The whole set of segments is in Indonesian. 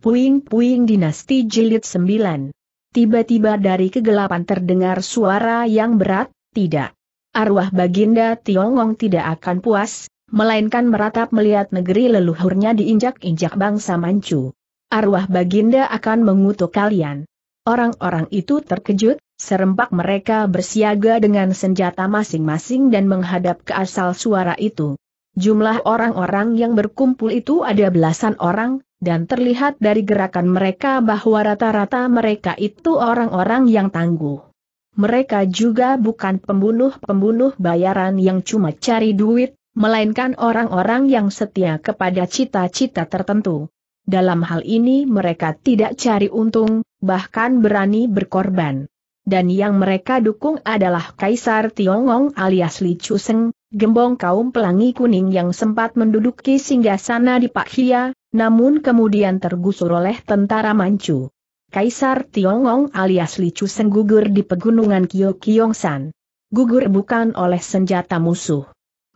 Puing-puing dinasti jilid 9. Tiba-tiba dari kegelapan terdengar suara yang berat, tidak. Arwah Baginda Tiongong tidak akan puas, melainkan meratap melihat negeri leluhurnya diinjak-injak bangsa Manchu. Arwah Baginda akan mengutuk kalian. Orang-orang itu terkejut, serempak mereka bersiaga dengan senjata masing-masing dan menghadap ke asal suara itu. Jumlah orang-orang yang berkumpul itu ada belasan orang, dan terlihat dari gerakan mereka bahwa rata-rata mereka itu orang-orang yang tangguh. Mereka juga bukan pembunuh-pembunuh bayaran yang cuma cari duit, melainkan orang-orang yang setia kepada cita-cita tertentu. Dalam hal ini mereka tidak cari untung, bahkan berani berkorban. Dan yang mereka dukung adalah Kaisar Tiongong alias Li Chuseng, Gembong kaum pelangi kuning yang sempat menduduki singgah sana di Pak Hia, namun kemudian tergusur oleh tentara Manchu. Kaisar Tiongong alias Licu Seng gugur di pegunungan Kyokyongsan. Gugur bukan oleh senjata musuh.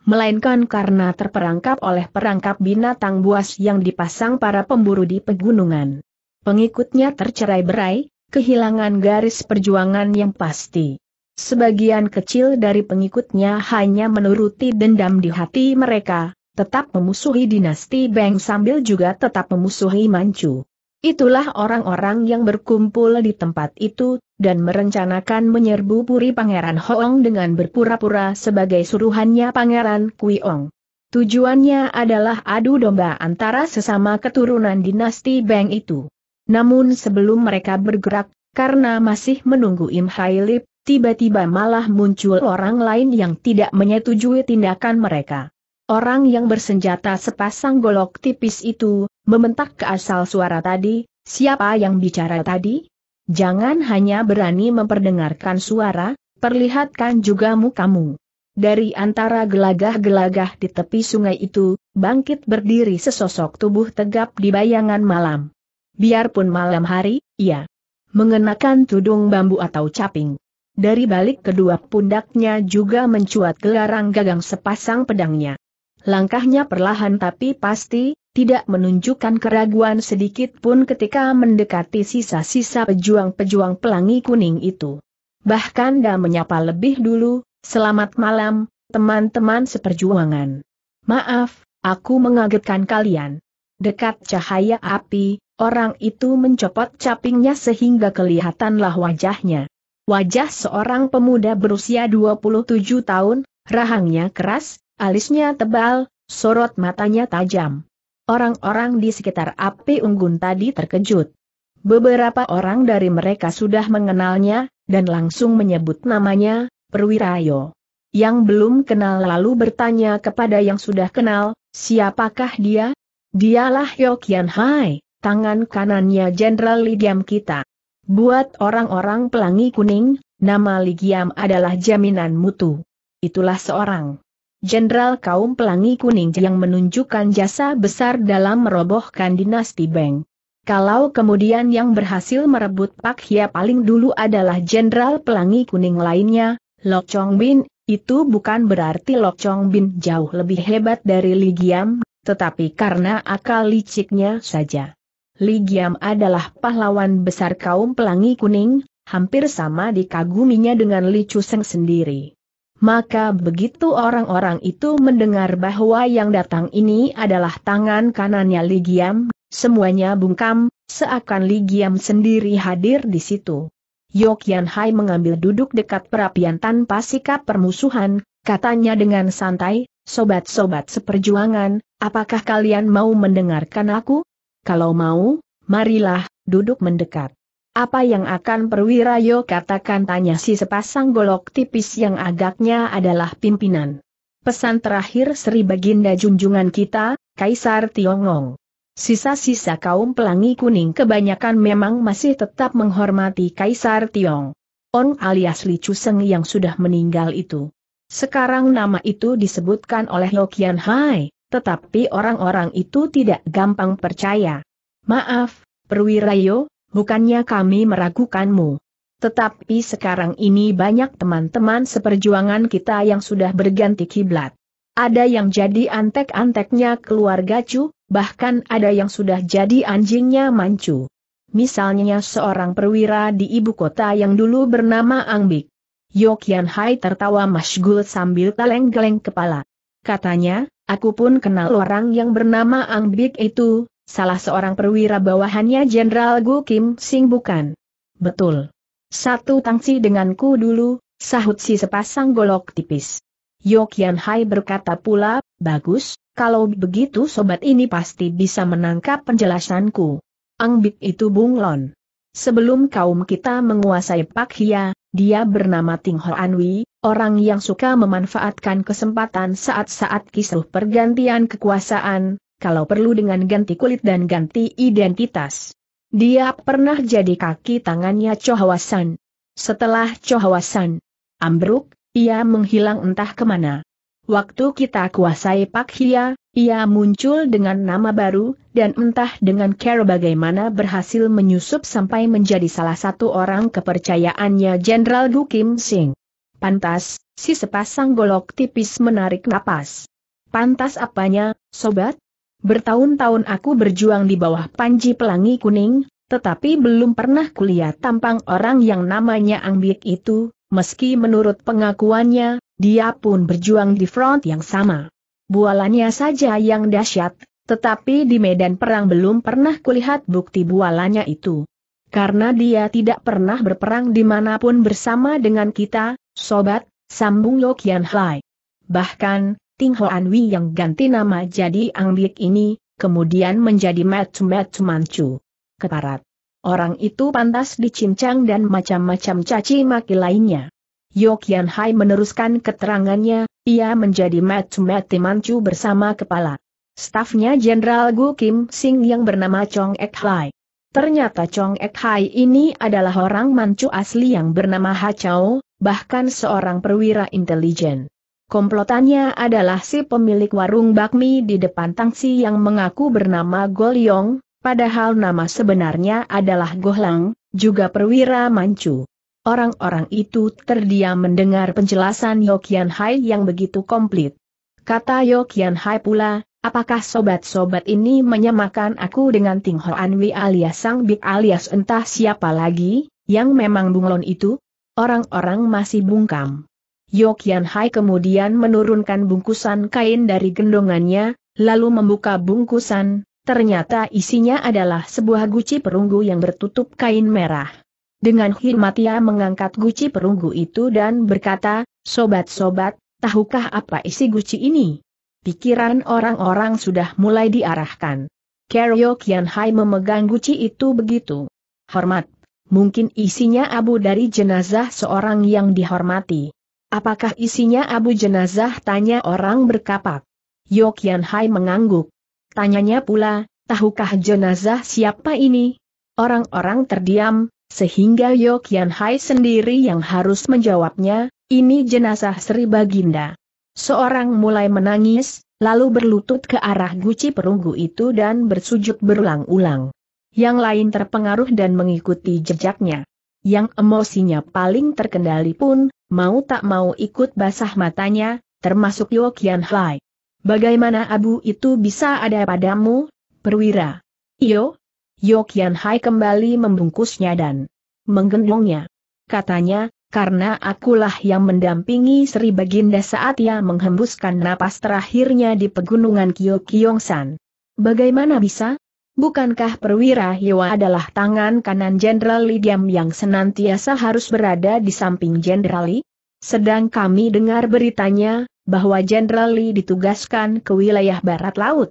Melainkan karena terperangkap oleh perangkap binatang buas yang dipasang para pemburu di pegunungan. Pengikutnya tercerai berai, kehilangan garis perjuangan yang pasti. Sebagian kecil dari pengikutnya hanya menuruti dendam di hati mereka, tetap memusuhi dinasti Beng sambil juga tetap memusuhi Manchu. Itulah orang-orang yang berkumpul di tempat itu, dan merencanakan menyerbu puri Pangeran Hoong dengan berpura-pura sebagai suruhannya Pangeran Kuiong. Tujuannya adalah adu domba antara sesama keturunan dinasti Beng itu. Namun sebelum mereka bergerak, karena masih menunggu Im Hailip, tiba-tiba malah muncul orang lain yang tidak menyetujui tindakan mereka. Orang yang bersenjata sepasang golok tipis itu, membentak ke asal suara tadi, siapa yang bicara tadi? Jangan hanya berani memperdengarkan suara, perlihatkan juga mukamu. Dari antara gelagah-gelagah di tepi sungai itu, bangkit berdiri sesosok tubuh tegap di bayangan malam. Biarpun malam hari, ia mengenakan tudung bambu atau caping. Dari balik kedua pundaknya juga mencuat gelarang gagang sepasang pedangnya. Langkahnya perlahan tapi pasti, tidak menunjukkan keraguan sedikit pun ketika mendekati sisa-sisa pejuang-pejuang pelangi kuning itu. Bahkan dia menyapa lebih dulu, selamat malam, teman-teman seperjuangan. Maaf, aku mengagetkan kalian. Dekat cahaya api, orang itu mencopot capingnya sehingga kelihatanlah wajahnya. Wajah seorang pemuda berusia 27 tahun, rahangnya keras, alisnya tebal, sorot matanya tajam. Orang-orang di sekitar api unggun tadi terkejut. Beberapa orang dari mereka sudah mengenalnya, dan langsung menyebut namanya, Perwirayo. Yang belum kenal lalu bertanya kepada yang sudah kenal, siapakah dia? Dialah Yokian Hai, tangan kanannya Jenderal Lidiam kita. Buat orang-orang pelangi kuning, nama Ligiam adalah jaminan mutu. Itulah seorang Jenderal kaum pelangi kuning yang menunjukkan jasa besar dalam merobohkan dinasti Beng. Kalau kemudian yang berhasil merebut Pak Hia paling dulu adalah Jenderal Pelangi Kuning lainnya, Lok Chong Bin, itu bukan berarti Lok Chong Bin jauh lebih hebat dari Ligiam, tetapi karena akal liciknya saja. Ligiam adalah pahlawan besar kaum pelangi kuning, hampir sama dikaguminya dengan Li Chuseng sendiri. Maka begitu orang-orang itu mendengar bahwa yang datang ini adalah tangan kanannya Ligiam, semuanya bungkam, seakan Ligiam sendiri hadir di situ. Yok Yan Hai mengambil duduk dekat perapian tanpa sikap permusuhan, katanya dengan santai, sobat-sobat seperjuangan, apakah kalian mau mendengarkan aku? Kalau mau, marilah, duduk mendekat. Apa yang akan perwira yo katakan tanya si sepasang golok tipis yang agaknya adalah pimpinan. Pesan terakhir Sri Baginda Junjungan kita, Kaisar Tiongong. Sisa-sisa kaum pelangi kuning kebanyakan memang masih tetap menghormati Kaisar Tiong. Ong alias Li Chuseng yang sudah meninggal itu. Sekarang nama itu disebutkan oleh Lokian Hai. Tetapi orang-orang itu tidak gampang percaya. Maaf, Perwira Yo, bukannya kami meragukanmu. Tetapi sekarang ini banyak teman-teman seperjuangan kita yang sudah berganti kiblat. Ada yang jadi antek-anteknya keluarga Cu, bahkan ada yang sudah jadi anjingnya Mancu. Misalnya seorang perwira di ibu kota yang dulu bernama Angbik. Yokian Hai tertawa masgul sambil geleng geleng kepala. Katanya, Aku pun kenal orang yang bernama Ang Bik itu, salah seorang perwira bawahannya Jenderal Gu Kim Sing bukan? Betul. Satu tangsi denganku dulu, sahut si sepasang golok tipis. Yokian Hai berkata pula, bagus, kalau begitu sobat ini pasti bisa menangkap penjelasanku. Ang Bik itu bunglon. Sebelum kaum kita menguasai Pak Hia, dia bernama Ting Ho Anwi, orang yang suka memanfaatkan kesempatan saat-saat kisruh pergantian kekuasaan, kalau perlu dengan ganti kulit dan ganti identitas. Dia pernah jadi kaki tangannya Chohawasan. Setelah Chohawasan ambruk, ia menghilang entah kemana. Waktu kita kuasai Pak Hia, ia muncul dengan nama baru, dan entah dengan cara bagaimana berhasil menyusup sampai menjadi salah satu orang kepercayaannya Jenderal Gu Kim Sing. Pantas, si sepasang golok tipis menarik napas. Pantas apanya, sobat? Bertahun-tahun aku berjuang di bawah panji pelangi kuning, tetapi belum pernah kulihat tampang orang yang namanya Ang Angbik itu, Meski menurut pengakuannya, dia pun berjuang di front yang sama. Bualannya saja yang dahsyat, tetapi di medan perang belum pernah kulihat bukti bualannya itu. Karena dia tidak pernah berperang dimanapun bersama dengan kita, sobat, sambung Lo Kian Hai. Bahkan, Ting Hoan yang ganti nama jadi Ang Bik ini, kemudian menjadi Matu Matu Manchu. Keparat. Orang itu pantas dicincang dan macam-macam caci maki lainnya. Yokian Hai meneruskan keterangannya, ia menjadi mati-mati mancu bersama kepala stafnya Jenderal Gu Kim Sing yang bernama Chong Ek Hai. Ternyata Chong Ek Hai ini adalah orang mancu asli yang bernama Ha Chao, bahkan seorang perwira intelijen. Komplotannya adalah si pemilik warung bakmi di depan Tangsi yang mengaku bernama Gol Yong, Padahal nama sebenarnya adalah Gohlang, juga perwira Manchu. Orang-orang itu terdiam mendengar penjelasan Yokian Hai yang begitu komplit. Kata Yokian Hai pula, apakah sobat-sobat ini menyamakan aku dengan Ting Hoan alias Sang Bik alias entah siapa lagi, yang memang bunglon itu? Orang-orang masih bungkam. Yokian Hai kemudian menurunkan bungkusan kain dari gendongannya, lalu membuka bungkusan, Ternyata isinya adalah sebuah guci perunggu yang bertutup kain merah. Dengan hormat ia mengangkat guci perunggu itu dan berkata, Sobat-sobat, tahukah apa isi guci ini? Pikiran orang-orang sudah mulai diarahkan. Karyo Kian memegang guci itu begitu. Hormat, mungkin isinya abu dari jenazah seorang yang dihormati. Apakah isinya abu jenazah tanya orang berkapak? Yo mengangguk. Tanyanya pula, tahukah jenazah siapa ini? Orang-orang terdiam, sehingga Yokian Hai sendiri yang harus menjawabnya, ini jenazah Sri Baginda. Seorang mulai menangis, lalu berlutut ke arah guci perunggu itu dan bersujud berulang-ulang. Yang lain terpengaruh dan mengikuti jejaknya. Yang emosinya paling terkendali pun, mau tak mau ikut basah matanya, termasuk Yokian Hai. Bagaimana abu itu bisa ada padamu, perwira? Iyo? Yokian Hai kembali membungkusnya dan menggendongnya. Katanya, karena akulah yang mendampingi Sri Baginda saat ia menghembuskan napas terakhirnya di pegunungan Kyokyongsan. Bagaimana bisa? Bukankah perwira Yewa adalah tangan kanan Jenderal Li Lidiam yang senantiasa harus berada di samping Jenderal Li? Sedang kami dengar beritanya, bahwa Jenderal Li ditugaskan ke wilayah barat laut.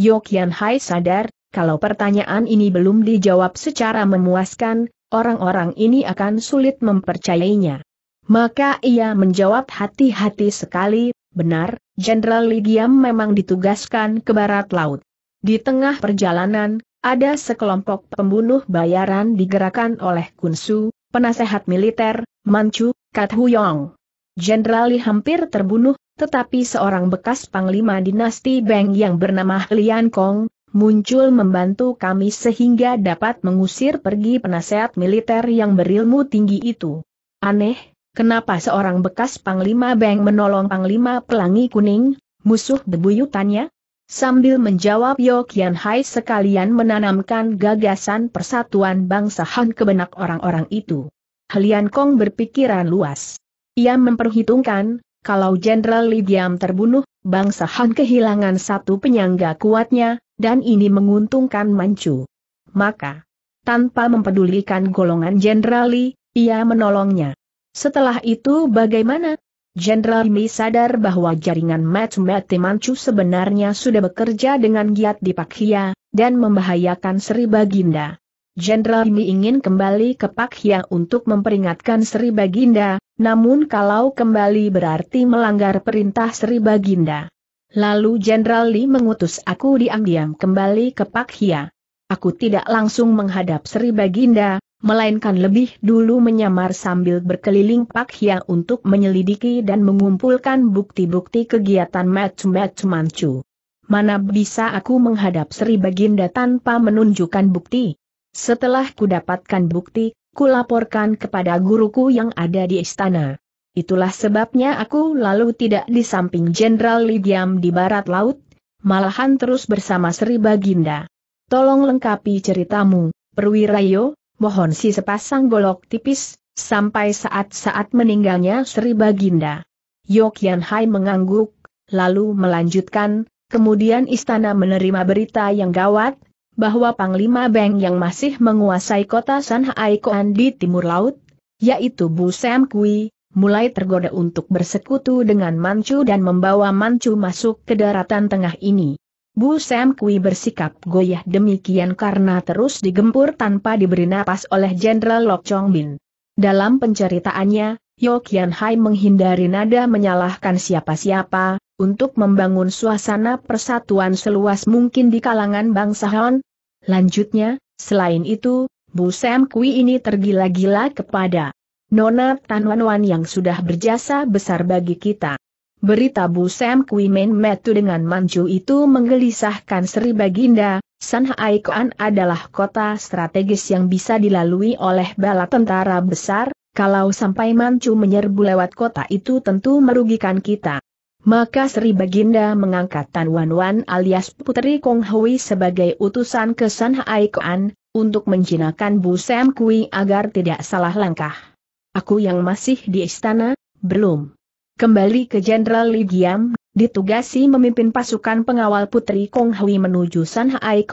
Yokian Hai sadar, kalau pertanyaan ini belum dijawab secara memuaskan, orang-orang ini akan sulit mempercayainya. Maka ia menjawab hati-hati sekali, benar, Jenderal Li Giam memang ditugaskan ke barat laut. Di tengah perjalanan, ada sekelompok pembunuh bayaran digerakkan oleh Kunsu, penasehat militer, Manchu, Kat Huyong. Jenderal Li hampir terbunuh, tetapi seorang bekas panglima dinasti Beng yang bernama Lian Kong, muncul membantu kami sehingga dapat mengusir pergi penasehat militer yang berilmu tinggi itu. Aneh, kenapa seorang bekas panglima Beng menolong panglima pelangi kuning, musuh bebuyutannya? Sambil menjawab Yo Kian Hai sekalian menanamkan gagasan persatuan bangsa Han ke benak orang-orang itu. Lian Kong berpikiran luas. Ia memperhitungkan, kalau Jenderal Lidiam terbunuh, bangsa Han kehilangan satu penyangga kuatnya, dan ini menguntungkan Manchu. Maka, tanpa mempedulikan golongan Jenderal Li, ia menolongnya. Setelah itu bagaimana? Jenderal Mi sadar bahwa jaringan Mati Manchu sebenarnya sudah bekerja dengan giat di Pakhia, dan membahayakan Sri Baginda. Jenderal Mi ingin kembali ke Pakhia untuk memperingatkan Sri Baginda, namun kalau kembali berarti melanggar perintah Sri Baginda. Lalu Jenderal Li mengutus aku diam-diam kembali ke Pak Hia. Aku tidak langsung menghadap Sri Baginda, melainkan lebih dulu menyamar sambil berkeliling Pak Hia untuk menyelidiki dan mengumpulkan bukti-bukti kegiatan match-match mancu. Mana bisa aku menghadap Sri Baginda tanpa menunjukkan bukti? Setelah kudapatkan bukti, kulaporkan kepada guruku yang ada di istana. Itulah sebabnya aku lalu tidak di samping Jenderal Lidiam di barat laut, malahan terus bersama Sri Baginda. Tolong lengkapi ceritamu, yo, mohon si sepasang golok tipis, sampai saat-saat meninggalnya Sri Baginda. Yokian Hai mengangguk, lalu melanjutkan, kemudian istana menerima berita yang gawat, bahwa Panglima Beng yang masih menguasai kota Sanhai di timur laut, yaitu Bu Sam Kui, mulai tergoda untuk bersekutu dengan Manchu dan membawa Manchu masuk ke daratan tengah ini. Bu Sam Kui bersikap goyah demikian karena terus digempur tanpa diberi napas oleh Jenderal Lok Chong Bin. Dalam penceritaannya, Yo Hai menghindari nada menyalahkan siapa-siapa, untuk membangun suasana persatuan seluas mungkin di kalangan bangsa Han. Lanjutnya, selain itu, Bu Sam Kui ini tergila-gila kepada Nona Tan Wan Wan yang sudah berjasa besar bagi kita. Berita Bu Sam Kui Men Metu dengan Manju itu menggelisahkan Sri Baginda, Shanghai Koan adalah kota strategis yang bisa dilalui oleh bala tentara besar, kalau sampai Manchu menyerbu lewat kota itu tentu merugikan kita. Maka Sri Baginda mengangkat Tan Wan Wan alias Putri Kong Hui sebagai utusan ke San Hai untuk menjinakkan Bu Sam Kui agar tidak salah langkah. Aku yang masih di istana, belum. Kembali ke Jenderal Li Giam, ditugasi memimpin pasukan pengawal Putri Kong Hui menuju San Hai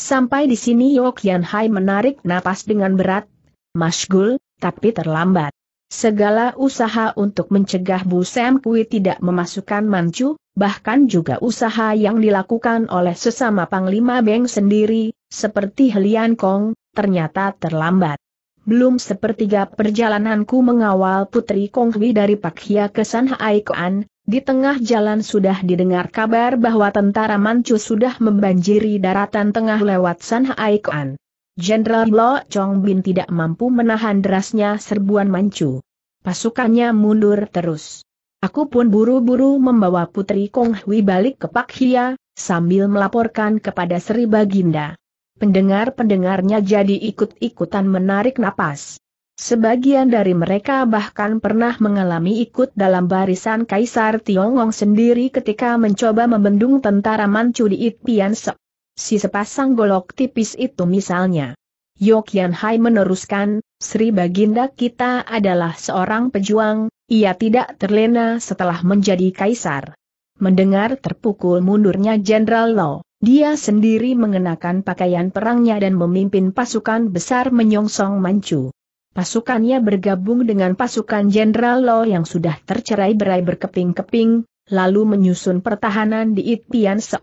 Sampai di sini Yok Yan Hai menarik napas dengan berat, masgul, tapi terlambat. Segala usaha untuk mencegah Bu Sam Kui tidak memasukkan Manchu, bahkan juga usaha yang dilakukan oleh sesama Panglima Beng sendiri, seperti Helian Kong, ternyata terlambat. Belum sepertiga perjalananku mengawal Putri Kong Hui dari Pakia ke Hai Kuan, di tengah jalan sudah didengar kabar bahwa tentara Manchu sudah membanjiri daratan tengah lewat Hai Kuan. Jenderal Lo Chong Bin tidak mampu menahan derasnya serbuan Manchu. Pasukannya mundur terus. Aku pun buru-buru membawa Putri Kong Hui balik ke Pak Hia, sambil melaporkan kepada Sri Baginda. Pendengar-pendengarnya jadi ikut-ikutan menarik napas. Sebagian dari mereka bahkan pernah mengalami ikut dalam barisan Kaisar Tiongong sendiri ketika mencoba membendung tentara Manchu di Ipian Sek si sepasang golok tipis itu misalnya. Yokian Hai meneruskan, Sri Baginda kita adalah seorang pejuang, ia tidak terlena setelah menjadi kaisar. Mendengar terpukul mundurnya Jenderal Lo, dia sendiri mengenakan pakaian perangnya dan memimpin pasukan besar menyongsong Manchu. Pasukannya bergabung dengan pasukan Jenderal Lo yang sudah tercerai berai berkeping-keping, lalu menyusun pertahanan di Itian Sok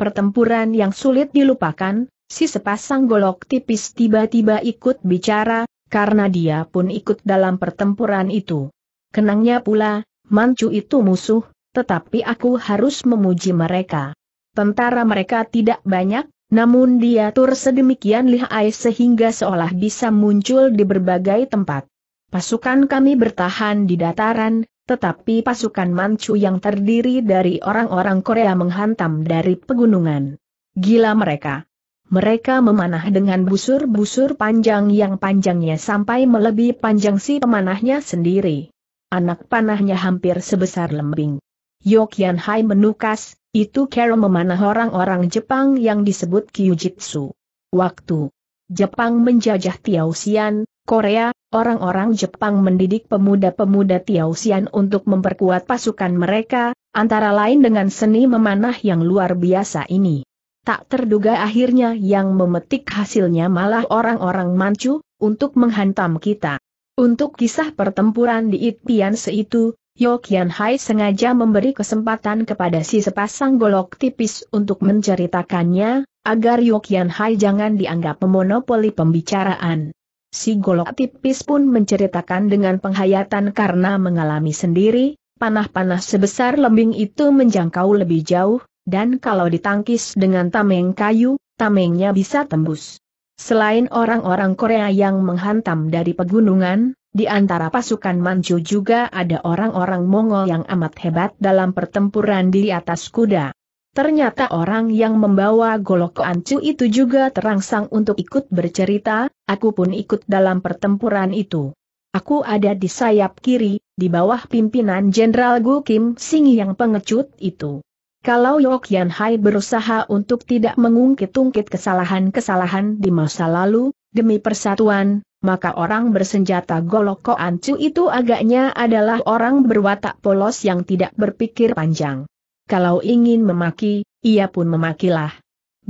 pertempuran yang sulit dilupakan, si sepasang golok tipis tiba-tiba ikut bicara, karena dia pun ikut dalam pertempuran itu. Kenangnya pula, Mancu itu musuh, tetapi aku harus memuji mereka. Tentara mereka tidak banyak, namun dia diatur sedemikian lihai sehingga seolah bisa muncul di berbagai tempat. Pasukan kami bertahan di dataran, tetapi pasukan Manchu yang terdiri dari orang-orang Korea menghantam dari pegunungan. Gila mereka. Mereka memanah dengan busur-busur panjang yang panjangnya sampai melebihi panjang si pemanahnya sendiri. Anak panahnya hampir sebesar lembing. Yokian Hai menukas, itu Kero memanah orang-orang Jepang yang disebut Kyujitsu. Waktu Jepang menjajah Tiausian, Korea, orang-orang Jepang mendidik pemuda-pemuda Tiausian untuk memperkuat pasukan mereka, antara lain dengan seni memanah yang luar biasa ini. Tak terduga akhirnya yang memetik hasilnya malah orang-orang Manchu, untuk menghantam kita. Untuk kisah pertempuran di Itpian seitu, Yo Kian Hai sengaja memberi kesempatan kepada si sepasang golok tipis untuk menceritakannya, agar Yo Kian Hai jangan dianggap memonopoli pembicaraan. Si golok tipis pun menceritakan dengan penghayatan karena mengalami sendiri, panah-panah sebesar lembing itu menjangkau lebih jauh, dan kalau ditangkis dengan tameng kayu, tamengnya bisa tembus. Selain orang-orang Korea yang menghantam dari pegunungan, di antara pasukan Manchu juga ada orang-orang Mongol yang amat hebat dalam pertempuran di atas kuda. Ternyata orang yang membawa golok ancu itu juga terangsang untuk ikut bercerita, aku pun ikut dalam pertempuran itu. Aku ada di sayap kiri, di bawah pimpinan Jenderal Gu Kim Sing yang pengecut itu. Kalau Yok Yan Hai berusaha untuk tidak mengungkit-ungkit kesalahan-kesalahan di masa lalu, demi persatuan, maka orang bersenjata golok ancu itu agaknya adalah orang berwatak polos yang tidak berpikir panjang kalau ingin memaki, ia pun memakilah.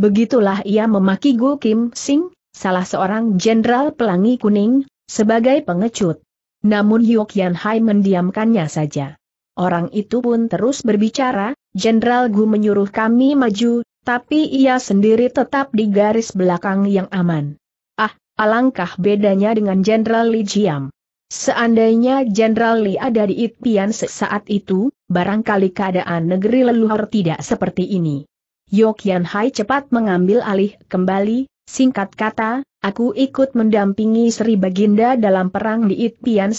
Begitulah ia memaki Gu Kim Sing, salah seorang jenderal pelangi kuning, sebagai pengecut. Namun Yok Yan Hai mendiamkannya saja. Orang itu pun terus berbicara, Jenderal Gu menyuruh kami maju, tapi ia sendiri tetap di garis belakang yang aman. Ah, alangkah bedanya dengan Jenderal Li Jiam. Seandainya Jenderal Li ada di Itian saat itu, barangkali keadaan negeri leluhur tidak seperti ini. Yokian Hai cepat mengambil alih kembali, singkat kata, aku ikut mendampingi Sri Baginda dalam perang di Itian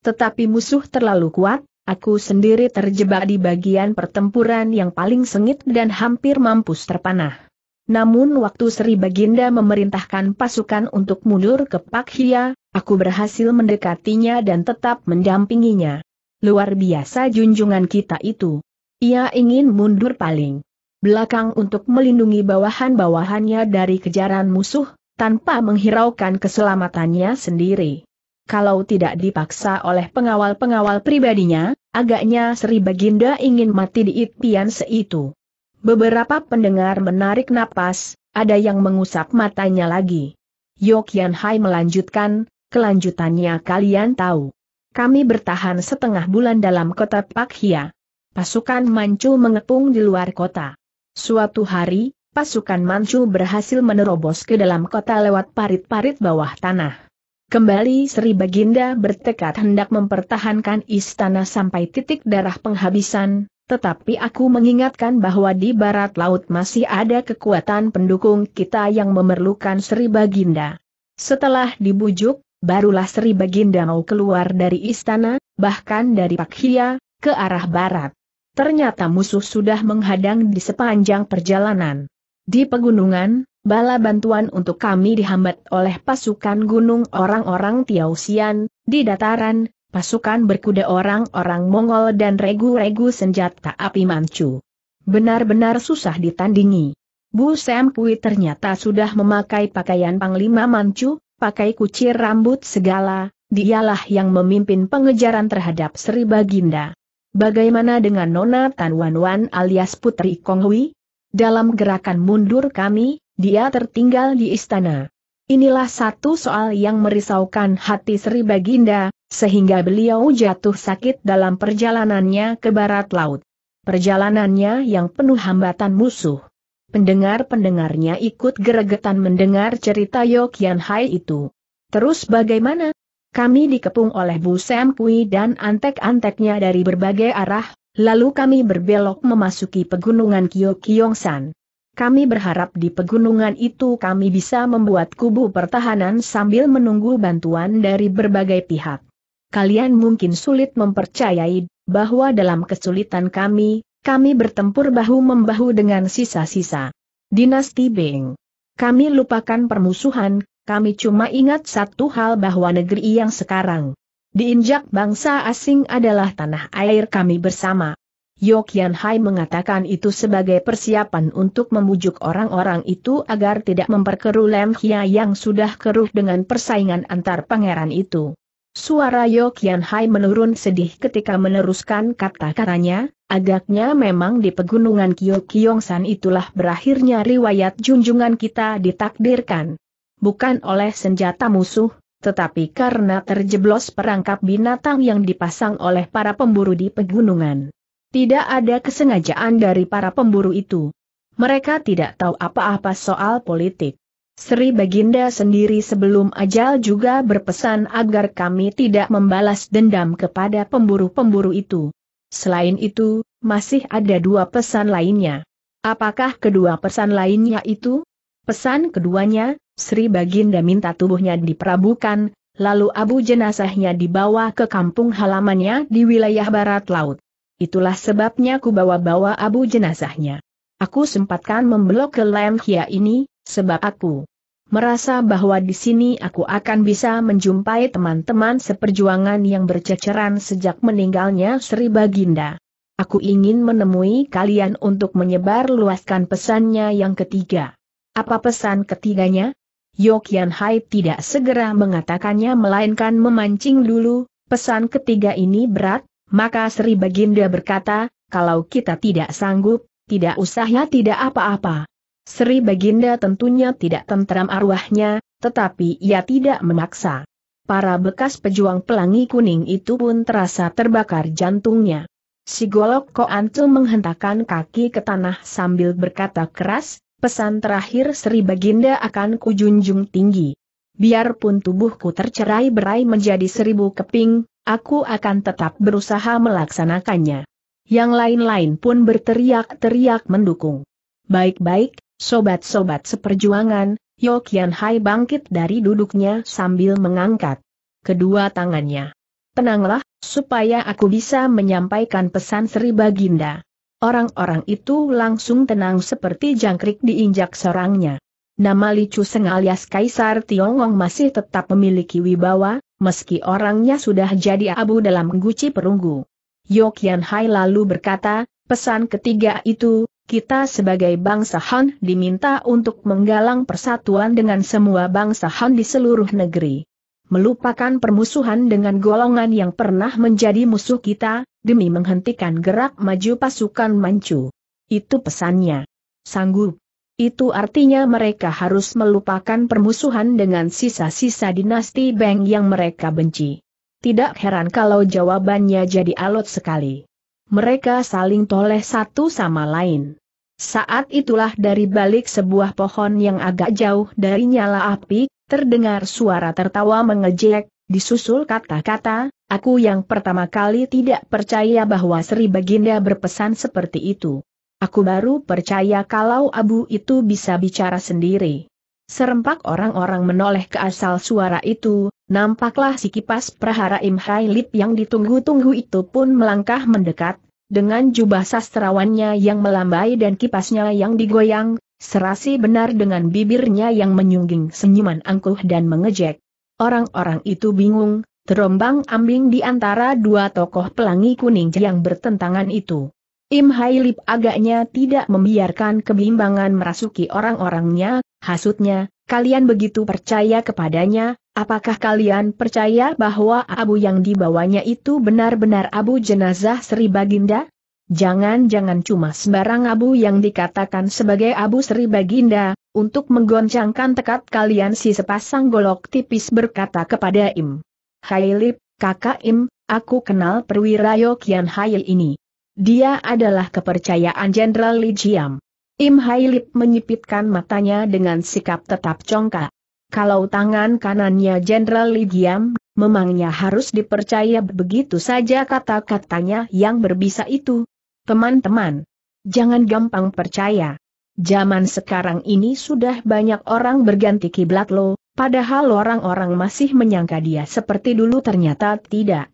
Tetapi musuh terlalu kuat, aku sendiri terjebak di bagian pertempuran yang paling sengit dan hampir mampus terpanah. Namun waktu Sri Baginda memerintahkan pasukan untuk mundur ke Pak Hia, aku berhasil mendekatinya dan tetap mendampinginya. Luar biasa junjungan kita itu. Ia ingin mundur paling belakang untuk melindungi bawahan-bawahannya dari kejaran musuh, tanpa menghiraukan keselamatannya sendiri. Kalau tidak dipaksa oleh pengawal-pengawal pribadinya, agaknya Sri Baginda ingin mati di Itpian seitu. Beberapa pendengar menarik napas, ada yang mengusap matanya lagi. Yokian Hai melanjutkan, kelanjutannya kalian tahu. Kami bertahan setengah bulan dalam kota Pakia. Pasukan Manchu mengepung di luar kota. Suatu hari, pasukan Manchu berhasil menerobos ke dalam kota lewat parit-parit bawah tanah. Kembali Sri Baginda bertekad hendak mempertahankan istana sampai titik darah penghabisan, tetapi aku mengingatkan bahwa di barat laut masih ada kekuatan pendukung kita yang memerlukan Sri Baginda. Setelah dibujuk, barulah Sri Baginda mau keluar dari istana, bahkan dari Pakhia, ke arah barat. Ternyata musuh sudah menghadang di sepanjang perjalanan. Di pegunungan, bala bantuan untuk kami dihambat oleh pasukan gunung orang-orang Tiausian, di dataran, pasukan berkuda orang-orang Mongol dan regu-regu senjata api mancu. Benar-benar susah ditandingi. Bu Sam Kui ternyata sudah memakai pakaian Panglima mancu, pakai kucir rambut segala, dialah yang memimpin pengejaran terhadap Sri Baginda. Bagaimana dengan Nona Tan Wan Wan alias Putri Kong Hui? Dalam gerakan mundur kami, dia tertinggal di istana. Inilah satu soal yang merisaukan hati Sri Baginda, sehingga beliau jatuh sakit dalam perjalanannya ke barat laut. Perjalanannya yang penuh hambatan musuh. Pendengar-pendengarnya ikut geregetan mendengar cerita Yokian Hai itu. Terus bagaimana? Kami dikepung oleh Bu Sam Kui dan antek-anteknya dari berbagai arah, lalu kami berbelok memasuki pegunungan Kyokyongsan. Kami berharap di pegunungan itu kami bisa membuat kubu pertahanan sambil menunggu bantuan dari berbagai pihak. Kalian mungkin sulit mempercayai bahwa dalam kesulitan kami, kami bertempur bahu-membahu dengan sisa-sisa dinasti Bing. Kami lupakan permusuhan, kami cuma ingat satu hal bahwa negeri yang sekarang diinjak bangsa asing adalah tanah air kami bersama. Yok Hai mengatakan itu sebagai persiapan untuk membujuk orang-orang itu agar tidak memperkeruh Lem Hia yang sudah keruh dengan persaingan antar pangeran itu. Suara Yok Hai menurun sedih ketika meneruskan kata-katanya, agaknya memang di pegunungan Kyokyongshan itulah berakhirnya riwayat junjungan kita ditakdirkan. Bukan oleh senjata musuh, tetapi karena terjeblos perangkap binatang yang dipasang oleh para pemburu di pegunungan. Tidak ada kesengajaan dari para pemburu itu. Mereka tidak tahu apa-apa soal politik. Sri Baginda sendiri sebelum ajal juga berpesan agar kami tidak membalas dendam kepada pemburu-pemburu itu. Selain itu, masih ada dua pesan lainnya. Apakah kedua pesan lainnya itu? Pesan keduanya, Sri Baginda minta tubuhnya diperabukan, lalu abu jenazahnya dibawa ke kampung halamannya di wilayah barat laut. Itulah sebabnya ku bawa-bawa abu jenazahnya. Aku sempatkan memblok ke Lam Hia ini, sebab aku merasa bahwa di sini aku akan bisa menjumpai teman-teman seperjuangan yang berceceran sejak meninggalnya Sri Baginda. Aku ingin menemui kalian untuk menyebar luaskan pesannya yang ketiga. Apa pesan ketiganya? Yokian Hai tidak segera mengatakannya melainkan memancing dulu, pesan ketiga ini berat, maka Sri Baginda berkata, kalau kita tidak sanggup, tidak usah ya tidak apa-apa. Sri Baginda tentunya tidak tentram arwahnya, tetapi ia tidak memaksa. Para bekas pejuang pelangi kuning itu pun terasa terbakar jantungnya. Si Golok Ko Koantu menghentakkan kaki ke tanah sambil berkata keras, pesan terakhir Sri Baginda akan kujunjung tinggi. Biarpun tubuhku tercerai berai menjadi seribu keping, aku akan tetap berusaha melaksanakannya. Yang lain-lain pun berteriak-teriak mendukung. Baik-baik, sobat-sobat seperjuangan, Yokian Hai bangkit dari duduknya sambil mengangkat kedua tangannya. Tenanglah, supaya aku bisa menyampaikan pesan Sri Baginda. Orang-orang itu langsung tenang seperti jangkrik diinjak sorangnya. Nama Li Chu Seng alias Kaisar Tiongong masih tetap memiliki wibawa, meski orangnya sudah jadi abu dalam guci perunggu. Yokian Hai lalu berkata, pesan ketiga itu, kita sebagai bangsa Han diminta untuk menggalang persatuan dengan semua bangsa Han di seluruh negeri. Melupakan permusuhan dengan golongan yang pernah menjadi musuh kita, demi menghentikan gerak maju pasukan Manchu. Itu pesannya. Sanggup. Itu artinya mereka harus melupakan permusuhan dengan sisa-sisa dinasti Beng yang mereka benci. Tidak heran kalau jawabannya jadi alot sekali. Mereka saling toleh satu sama lain. Saat itulah dari balik sebuah pohon yang agak jauh dari nyala api, terdengar suara tertawa mengejek, disusul kata-kata, aku yang pertama kali tidak percaya bahwa Sri Baginda berpesan seperti itu. Aku baru percaya kalau abu itu bisa bicara sendiri. Serempak orang-orang menoleh ke asal suara itu, nampaklah si kipas prahara Imhai Lip yang ditunggu-tunggu itu pun melangkah mendekat, dengan jubah sastrawannya yang melambai dan kipasnya yang digoyang, serasi benar dengan bibirnya yang menyungging senyuman angkuh dan mengejek. Orang-orang itu bingung, terombang ambing di antara dua tokoh pelangi kuning yang bertentangan itu. Im Hailip agaknya tidak membiarkan kebimbangan merasuki orang-orangnya, hasutnya, kalian begitu percaya kepadanya, apakah kalian percaya bahwa abu yang dibawanya itu benar-benar abu jenazah Sri Baginda? Jangan-jangan cuma sembarang abu yang dikatakan sebagai abu Sri Baginda, untuk menggoncangkan tekad kalian si sepasang golok tipis berkata kepada Im. Hailip, kakak Im, aku kenal perwira Yokian Hail ini. Dia adalah kepercayaan Jenderal Li Jiam. Im Hai Lip menyipitkan matanya dengan sikap tetap congkak. Kalau tangan kanannya Jenderal Li Jiam, memangnya harus dipercaya begitu saja kata-katanya yang berbisa itu. Teman-teman, jangan gampang percaya. Zaman sekarang ini sudah banyak orang berganti kiblat lo, padahal orang-orang masih menyangka dia seperti dulu ternyata tidak.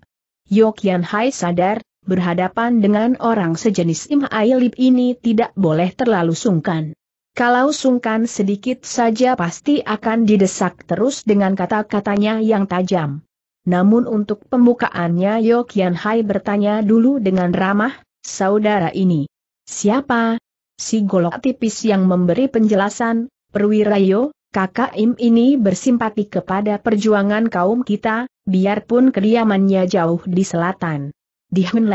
Yokian Hai sadar, berhadapan dengan orang sejenis Im Ailip ini tidak boleh terlalu sungkan. Kalau sungkan sedikit saja pasti akan didesak terus dengan kata-katanya yang tajam. Namun untuk pembukaannya Yo Hai bertanya dulu dengan ramah, saudara ini. Siapa? Si golok tipis yang memberi penjelasan, perwira Yo, kakak Im ini bersimpati kepada perjuangan kaum kita, biarpun kediamannya jauh di selatan di Hun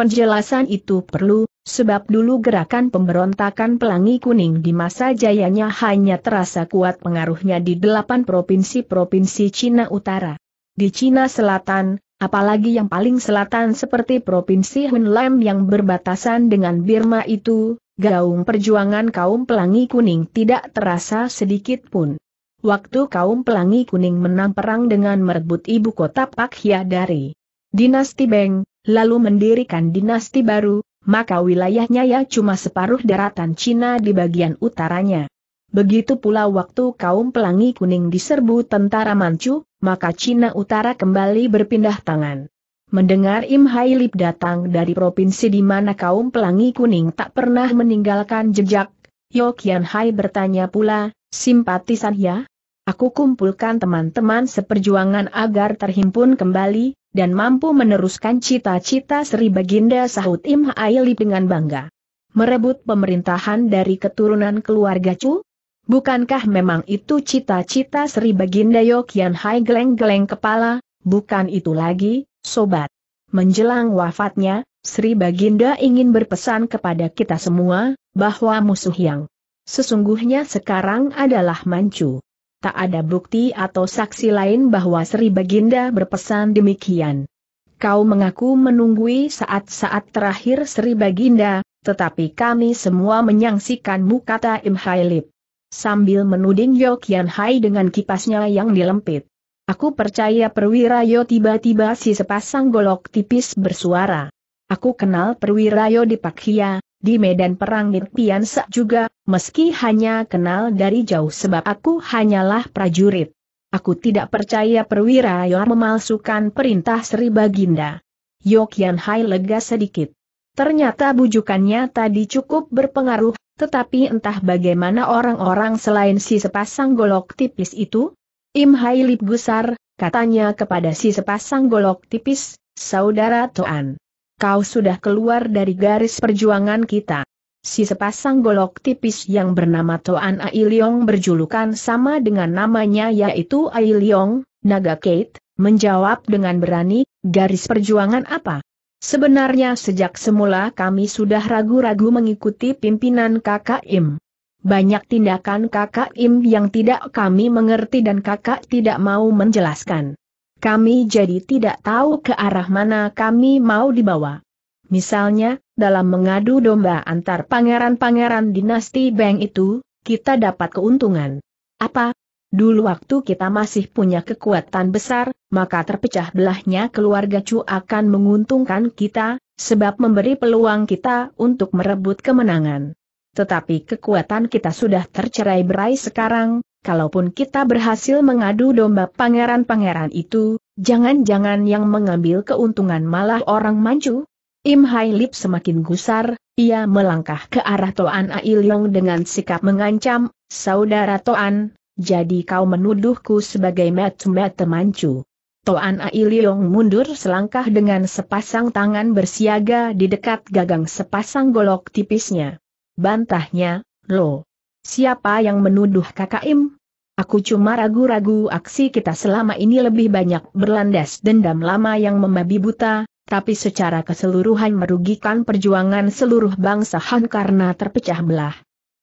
Penjelasan itu perlu, sebab dulu gerakan pemberontakan pelangi kuning di masa jayanya hanya terasa kuat pengaruhnya di delapan provinsi-provinsi Cina Utara. Di Cina Selatan, apalagi yang paling selatan seperti Provinsi Hunlam yang berbatasan dengan Birma itu, gaung perjuangan kaum pelangi kuning tidak terasa sedikit pun. Waktu kaum pelangi kuning menang perang dengan merebut ibu kota Pak Hyadari. dari dinasti Beng, lalu mendirikan dinasti baru, maka wilayahnya ya cuma separuh daratan Cina di bagian utaranya. Begitu pula waktu kaum pelangi kuning diserbu tentara Manchu, maka Cina Utara kembali berpindah tangan. Mendengar Im Hai Lip datang dari provinsi di mana kaum pelangi kuning tak pernah meninggalkan jejak, Yo Hai bertanya pula, simpatisan ya? Aku kumpulkan teman-teman seperjuangan agar terhimpun kembali, dan mampu meneruskan cita-cita Sri Baginda sahut Im Haili dengan bangga. Merebut pemerintahan dari keturunan keluarga Chu? Bukankah memang itu cita-cita Sri Baginda Yokian Hai geleng-geleng kepala, bukan itu lagi, sobat. Menjelang wafatnya, Sri Baginda ingin berpesan kepada kita semua, bahwa musuh yang sesungguhnya sekarang adalah Manchu tak ada bukti atau saksi lain bahwa Sri Baginda berpesan demikian. Kau mengaku menunggui saat-saat terakhir Sri Baginda, tetapi kami semua menyangsikanmu kata Im Hai Lip. Sambil menuding Yo Kian Hai dengan kipasnya yang dilempit. Aku percaya perwira Yo tiba-tiba si sepasang golok tipis bersuara. Aku kenal perwira Yo di Pakhia, di medan perang di Tian Sa juga, meski hanya kenal dari jauh sebab aku hanyalah prajurit. Aku tidak percaya perwira Yor memalsukan perintah Sri Baginda. Yokian Hai lega sedikit. Ternyata bujukannya tadi cukup berpengaruh, tetapi entah bagaimana orang-orang selain si sepasang golok tipis itu, Im Hai Lip Gusar, katanya kepada si sepasang golok tipis, Saudara Toan kau sudah keluar dari garis perjuangan kita. Si sepasang golok tipis yang bernama Toan Ailiong berjulukan sama dengan namanya yaitu Ailiong, Naga Kate, menjawab dengan berani, garis perjuangan apa? Sebenarnya sejak semula kami sudah ragu-ragu mengikuti pimpinan kakak Im. Banyak tindakan kakak Im yang tidak kami mengerti dan kakak tidak mau menjelaskan. Kami jadi tidak tahu ke arah mana kami mau dibawa. Misalnya, dalam mengadu domba antar pangeran-pangeran dinasti Beng itu, kita dapat keuntungan. Apa? Dulu waktu kita masih punya kekuatan besar, maka terpecah belahnya keluarga Chu akan menguntungkan kita, sebab memberi peluang kita untuk merebut kemenangan. Tetapi kekuatan kita sudah tercerai berai sekarang, kalaupun kita berhasil mengadu domba pangeran-pangeran itu, jangan-jangan yang mengambil keuntungan malah orang mancu? Im Hai Lip semakin gusar, ia melangkah ke arah Toan Yong dengan sikap mengancam, Saudara Toan, jadi kau menuduhku sebagai mat-mat mancu. Toan Ailiong mundur selangkah dengan sepasang tangan bersiaga di dekat gagang sepasang golok tipisnya. Bantahnya, lo. Siapa yang menuduh kakak Im? Aku cuma ragu-ragu aksi kita selama ini lebih banyak berlandas dendam lama yang membabi buta, tapi secara keseluruhan merugikan perjuangan seluruh bangsa Han karena terpecah belah.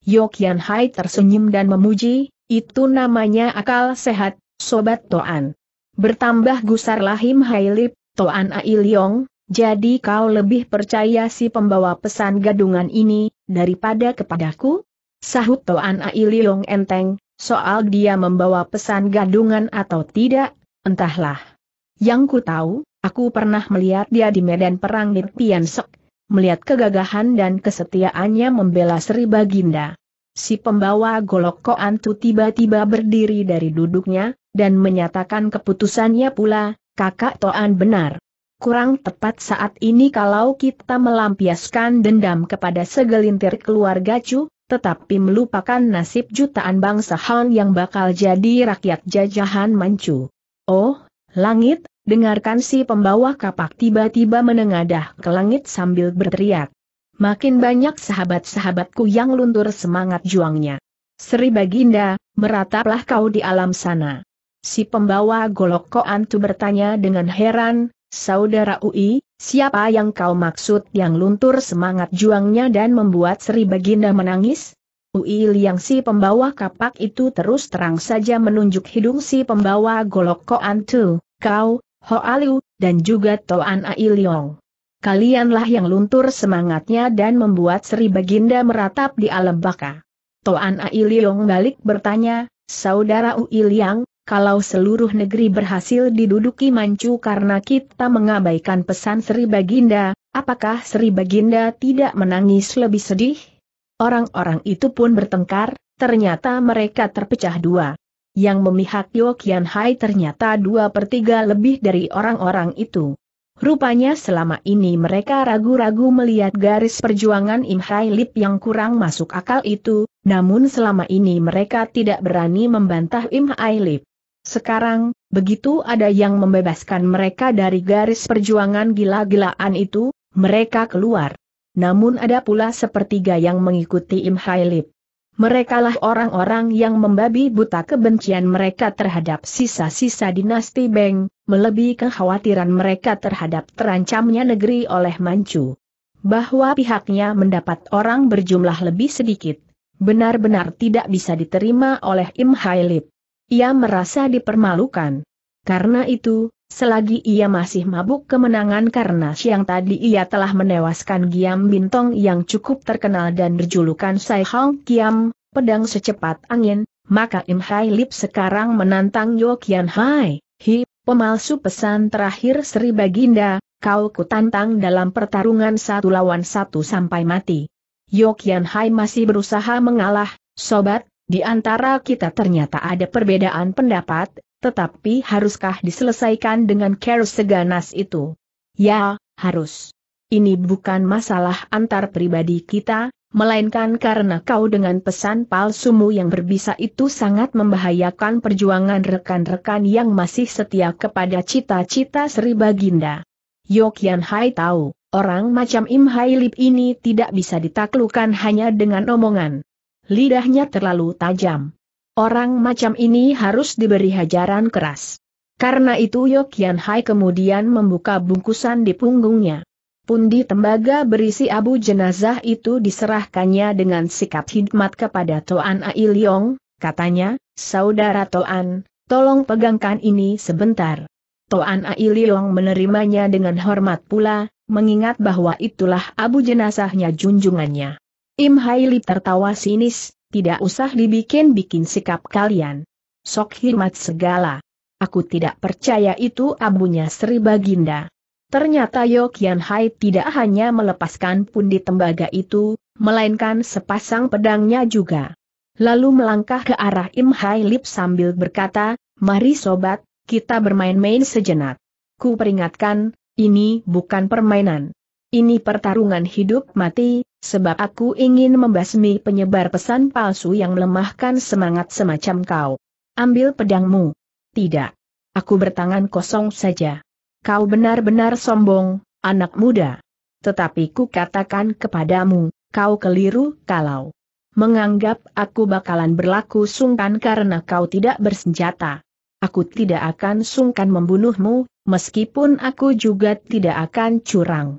Yokyan Hai tersenyum dan memuji, itu namanya akal sehat, Sobat Toan. Bertambah gusar lahim Lip, Toan Ailiong, jadi kau lebih percaya si pembawa pesan gadungan ini, daripada kepadaku? Sahut Toan Ailiong enteng, Soal dia membawa pesan gadungan atau tidak, entahlah. Yang ku tahu, aku pernah melihat dia di medan perang di Piansek, melihat kegagahan dan kesetiaannya membela Sri Baginda. Si pembawa golok koantu tiba-tiba berdiri dari duduknya, dan menyatakan keputusannya pula, kakak Toan benar. Kurang tepat saat ini kalau kita melampiaskan dendam kepada segelintir keluarga Chu tetapi melupakan nasib jutaan bangsa Han yang bakal jadi rakyat jajahan Manchu. Oh, langit, dengarkan si pembawa kapak tiba-tiba menengadah ke langit sambil berteriak. Makin banyak sahabat-sahabatku yang luntur semangat juangnya. Sri Baginda, merataplah kau di alam sana. Si pembawa golok koantu bertanya dengan heran, Saudara Ui, Siapa yang kau maksud yang luntur semangat juangnya dan membuat Sri Baginda menangis? Uil yang si pembawa kapak itu terus terang saja menunjuk hidung si pembawa golok Koan Tu, Kau, Alu, dan juga Toan Ailiong. Kalianlah yang luntur semangatnya dan membuat Sri Baginda meratap di alam baka. Toan Ailiong balik bertanya, Saudara Uil yang, kalau seluruh negeri berhasil diduduki Manchu karena kita mengabaikan pesan Sri Baginda, apakah Sri Baginda tidak menangis lebih sedih? Orang-orang itu pun bertengkar, ternyata mereka terpecah dua. Yang memihak Yokian Hai ternyata dua per tiga lebih dari orang-orang itu. Rupanya selama ini mereka ragu-ragu melihat garis perjuangan Im Hai Lip yang kurang masuk akal itu, namun selama ini mereka tidak berani membantah Im Hai Lip. Sekarang, begitu ada yang membebaskan mereka dari garis perjuangan gila-gilaan itu, mereka keluar. Namun ada pula sepertiga yang mengikuti Im Hailip. Merekalah orang-orang yang membabi buta kebencian mereka terhadap sisa-sisa dinasti Beng, melebihi kekhawatiran mereka terhadap terancamnya negeri oleh Manchu. Bahwa pihaknya mendapat orang berjumlah lebih sedikit, benar-benar tidak bisa diterima oleh Im Hailip. Ia merasa dipermalukan. Karena itu, selagi ia masih mabuk kemenangan karena siang tadi ia telah menewaskan Giam Bintong yang cukup terkenal dan berjulukan Sai Hong Kiam, pedang secepat angin, maka Im Hai Lip sekarang menantang Yo Kian Hai, Hi, pemalsu pesan terakhir Sri Baginda, kau kutantang dalam pertarungan satu lawan satu sampai mati. Yo Kian Hai masih berusaha mengalah, sobat, di antara kita ternyata ada perbedaan pendapat, tetapi haruskah diselesaikan dengan care seganas itu? Ya, harus. Ini bukan masalah antar pribadi kita, melainkan karena kau dengan pesan palsumu yang berbisa itu sangat membahayakan perjuangan rekan-rekan yang masih setia kepada cita-cita Sri Baginda. Yokyan Hai tahu, orang macam Im Hai Lip ini tidak bisa ditaklukan hanya dengan omongan lidahnya terlalu tajam. Orang macam ini harus diberi hajaran keras. Karena itu Yokian Hai kemudian membuka bungkusan di punggungnya. Pundi tembaga berisi abu jenazah itu diserahkannya dengan sikap hikmat kepada Toan Ailiong, katanya, Saudara Toan, tolong pegangkan ini sebentar. Toan Ailiong menerimanya dengan hormat pula, mengingat bahwa itulah abu jenazahnya junjungannya. Im Hai Lip tertawa sinis, tidak usah dibikin-bikin sikap kalian. Sok hirmat segala. Aku tidak percaya itu abunya Sri Baginda. Ternyata Yokian Hai tidak hanya melepaskan pundi tembaga itu, melainkan sepasang pedangnya juga. Lalu melangkah ke arah Im Hai Lip sambil berkata, Mari sobat, kita bermain-main sejenak. Ku peringatkan, ini bukan permainan. Ini pertarungan hidup mati, sebab aku ingin membasmi penyebar pesan palsu yang melemahkan semangat semacam kau. Ambil pedangmu. Tidak. Aku bertangan kosong saja. Kau benar-benar sombong, anak muda. Tetapi ku katakan kepadamu, kau keliru kalau menganggap aku bakalan berlaku sungkan karena kau tidak bersenjata. Aku tidak akan sungkan membunuhmu, meskipun aku juga tidak akan curang.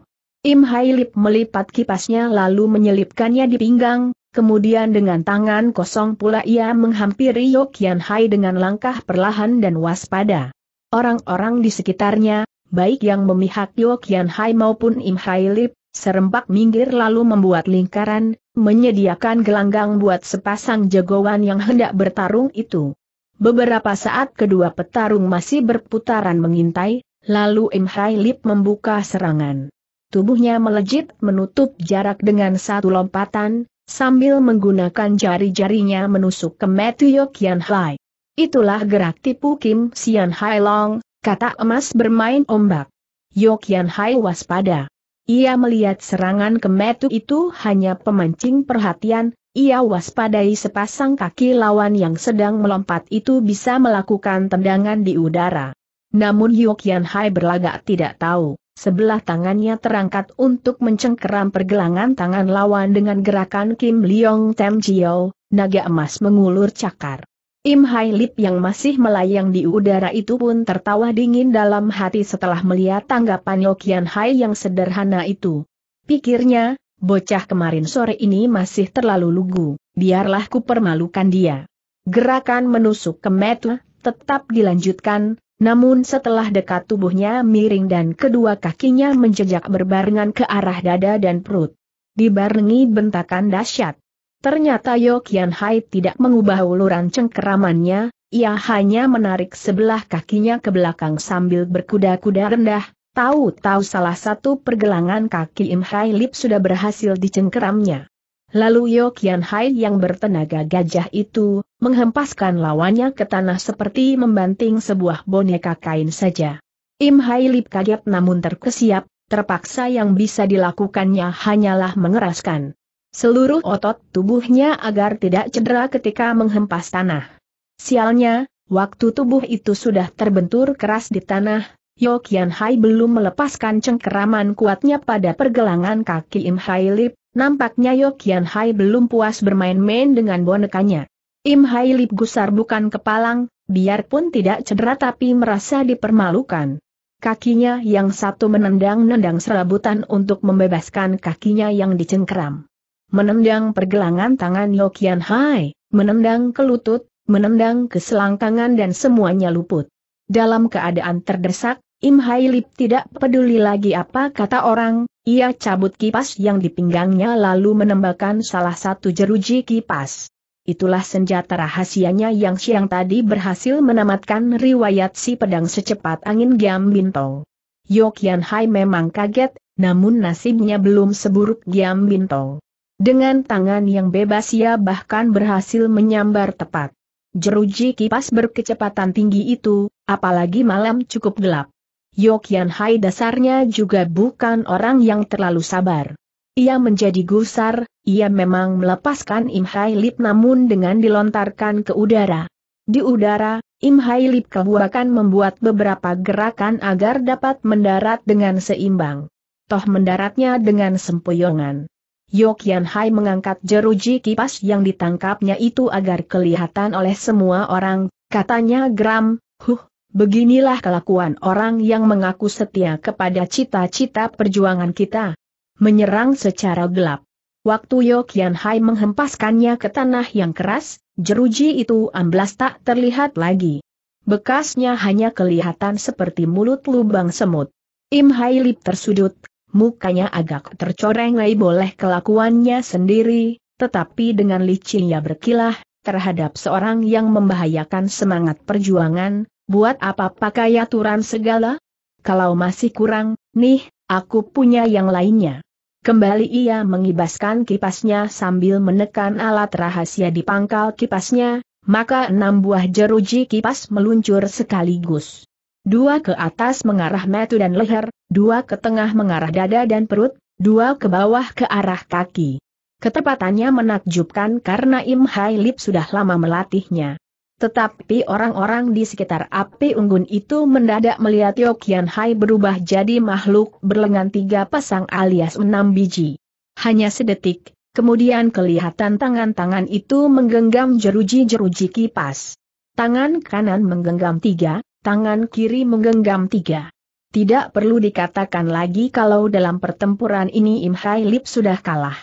Im Lip melipat kipasnya lalu menyelipkannya di pinggang, kemudian dengan tangan kosong pula ia menghampiri Yokian Hai dengan langkah perlahan dan waspada. Orang-orang di sekitarnya, baik yang memihak Yokian Hai maupun Im Lip, serempak minggir lalu membuat lingkaran, menyediakan gelanggang buat sepasang jagoan yang hendak bertarung itu. Beberapa saat kedua petarung masih berputaran mengintai, lalu Im Lip membuka serangan. Tubuhnya melejit menutup jarak dengan satu lompatan, sambil menggunakan jari-jarinya menusuk ke Matthew Yokian Hai. Itulah gerak tipu Kim Sian Hai Long, kata emas bermain ombak. Yokian Hai waspada. Ia melihat serangan ke Matthew itu hanya pemancing perhatian, ia waspadai sepasang kaki lawan yang sedang melompat itu bisa melakukan tendangan di udara. Namun Yokian Hai berlagak tidak tahu. Sebelah tangannya terangkat untuk mencengkeram pergelangan tangan lawan dengan gerakan Kim Leong Tem Jio, naga emas mengulur cakar. Im Hai Lip yang masih melayang di udara itu pun tertawa dingin dalam hati setelah melihat tanggapan Kian Hai yang sederhana itu. Pikirnya, bocah kemarin sore ini masih terlalu lugu, biarlah ku permalukan dia. Gerakan menusuk ke metu, tetap dilanjutkan, namun setelah dekat tubuhnya miring dan kedua kakinya menjejak berbarengan ke arah dada dan perut. Dibarengi bentakan dahsyat. Ternyata Yokian Hai tidak mengubah uluran cengkeramannya, ia hanya menarik sebelah kakinya ke belakang sambil berkuda-kuda rendah, tahu-tahu salah satu pergelangan kaki Im Hai Lip sudah berhasil dicengkeramnya. Lalu Yo Kian Hai yang bertenaga gajah itu, menghempaskan lawannya ke tanah seperti membanting sebuah boneka kain saja. Im Hai Lip kaget namun terkesiap, terpaksa yang bisa dilakukannya hanyalah mengeraskan seluruh otot tubuhnya agar tidak cedera ketika menghempas tanah. Sialnya, waktu tubuh itu sudah terbentur keras di tanah, Yokian Hai belum melepaskan cengkeraman kuatnya pada pergelangan kaki Im Hai Lip, nampaknya Yokian Hai belum puas bermain-main dengan bonekanya. Im Hai Lip gusar bukan kepalang, biarpun tidak cedera tapi merasa dipermalukan. Kakinya yang satu menendang-nendang serabutan untuk membebaskan kakinya yang dicengkeram. Menendang pergelangan tangan Yokian Hai, menendang ke lutut, menendang ke selangkangan dan semuanya luput. Dalam keadaan terdesak, Im Hai Lip tidak peduli lagi apa kata orang, ia cabut kipas yang di pinggangnya lalu menembakkan salah satu jeruji kipas. Itulah senjata rahasianya yang siang tadi berhasil menamatkan riwayat si pedang secepat angin Giam Bintong. Yokyan Hai memang kaget, namun nasibnya belum seburuk Giam Bintong. Dengan tangan yang bebas ia bahkan berhasil menyambar tepat. Jeruji kipas berkecepatan tinggi itu, apalagi malam cukup gelap. Yokian Hai dasarnya juga bukan orang yang terlalu sabar. Ia menjadi gusar, ia memang melepaskan Im Hai Lip namun dengan dilontarkan ke udara. Di udara, Im Hai Lip kebuakan membuat beberapa gerakan agar dapat mendarat dengan seimbang. Toh mendaratnya dengan sempoyongan. Yokian Hai mengangkat jeruji kipas yang ditangkapnya itu agar kelihatan oleh semua orang, katanya geram, huh, Beginilah kelakuan orang yang mengaku setia kepada cita-cita perjuangan kita. Menyerang secara gelap. Waktu Yokian Hai menghempaskannya ke tanah yang keras, jeruji itu amblas tak terlihat lagi. Bekasnya hanya kelihatan seperti mulut lubang semut. Im Hai Lip tersudut, mukanya agak tercoreng lai boleh kelakuannya sendiri, tetapi dengan licinnya berkilah, terhadap seorang yang membahayakan semangat perjuangan, Buat apa pakai aturan segala? Kalau masih kurang, nih, aku punya yang lainnya. Kembali ia mengibaskan kipasnya sambil menekan alat rahasia di pangkal kipasnya, maka enam buah jeruji kipas meluncur sekaligus. Dua ke atas mengarah metu dan leher, dua ke tengah mengarah dada dan perut, dua ke bawah ke arah kaki. Ketepatannya menakjubkan karena Im Hai Lip sudah lama melatihnya. Tetapi orang-orang di sekitar api unggun itu mendadak melihat Yo Hai berubah jadi makhluk berlengan tiga pasang alias enam biji. Hanya sedetik, kemudian kelihatan tangan-tangan itu menggenggam jeruji-jeruji kipas. Tangan kanan menggenggam tiga, tangan kiri menggenggam tiga. Tidak perlu dikatakan lagi kalau dalam pertempuran ini Im Hai Lip sudah kalah.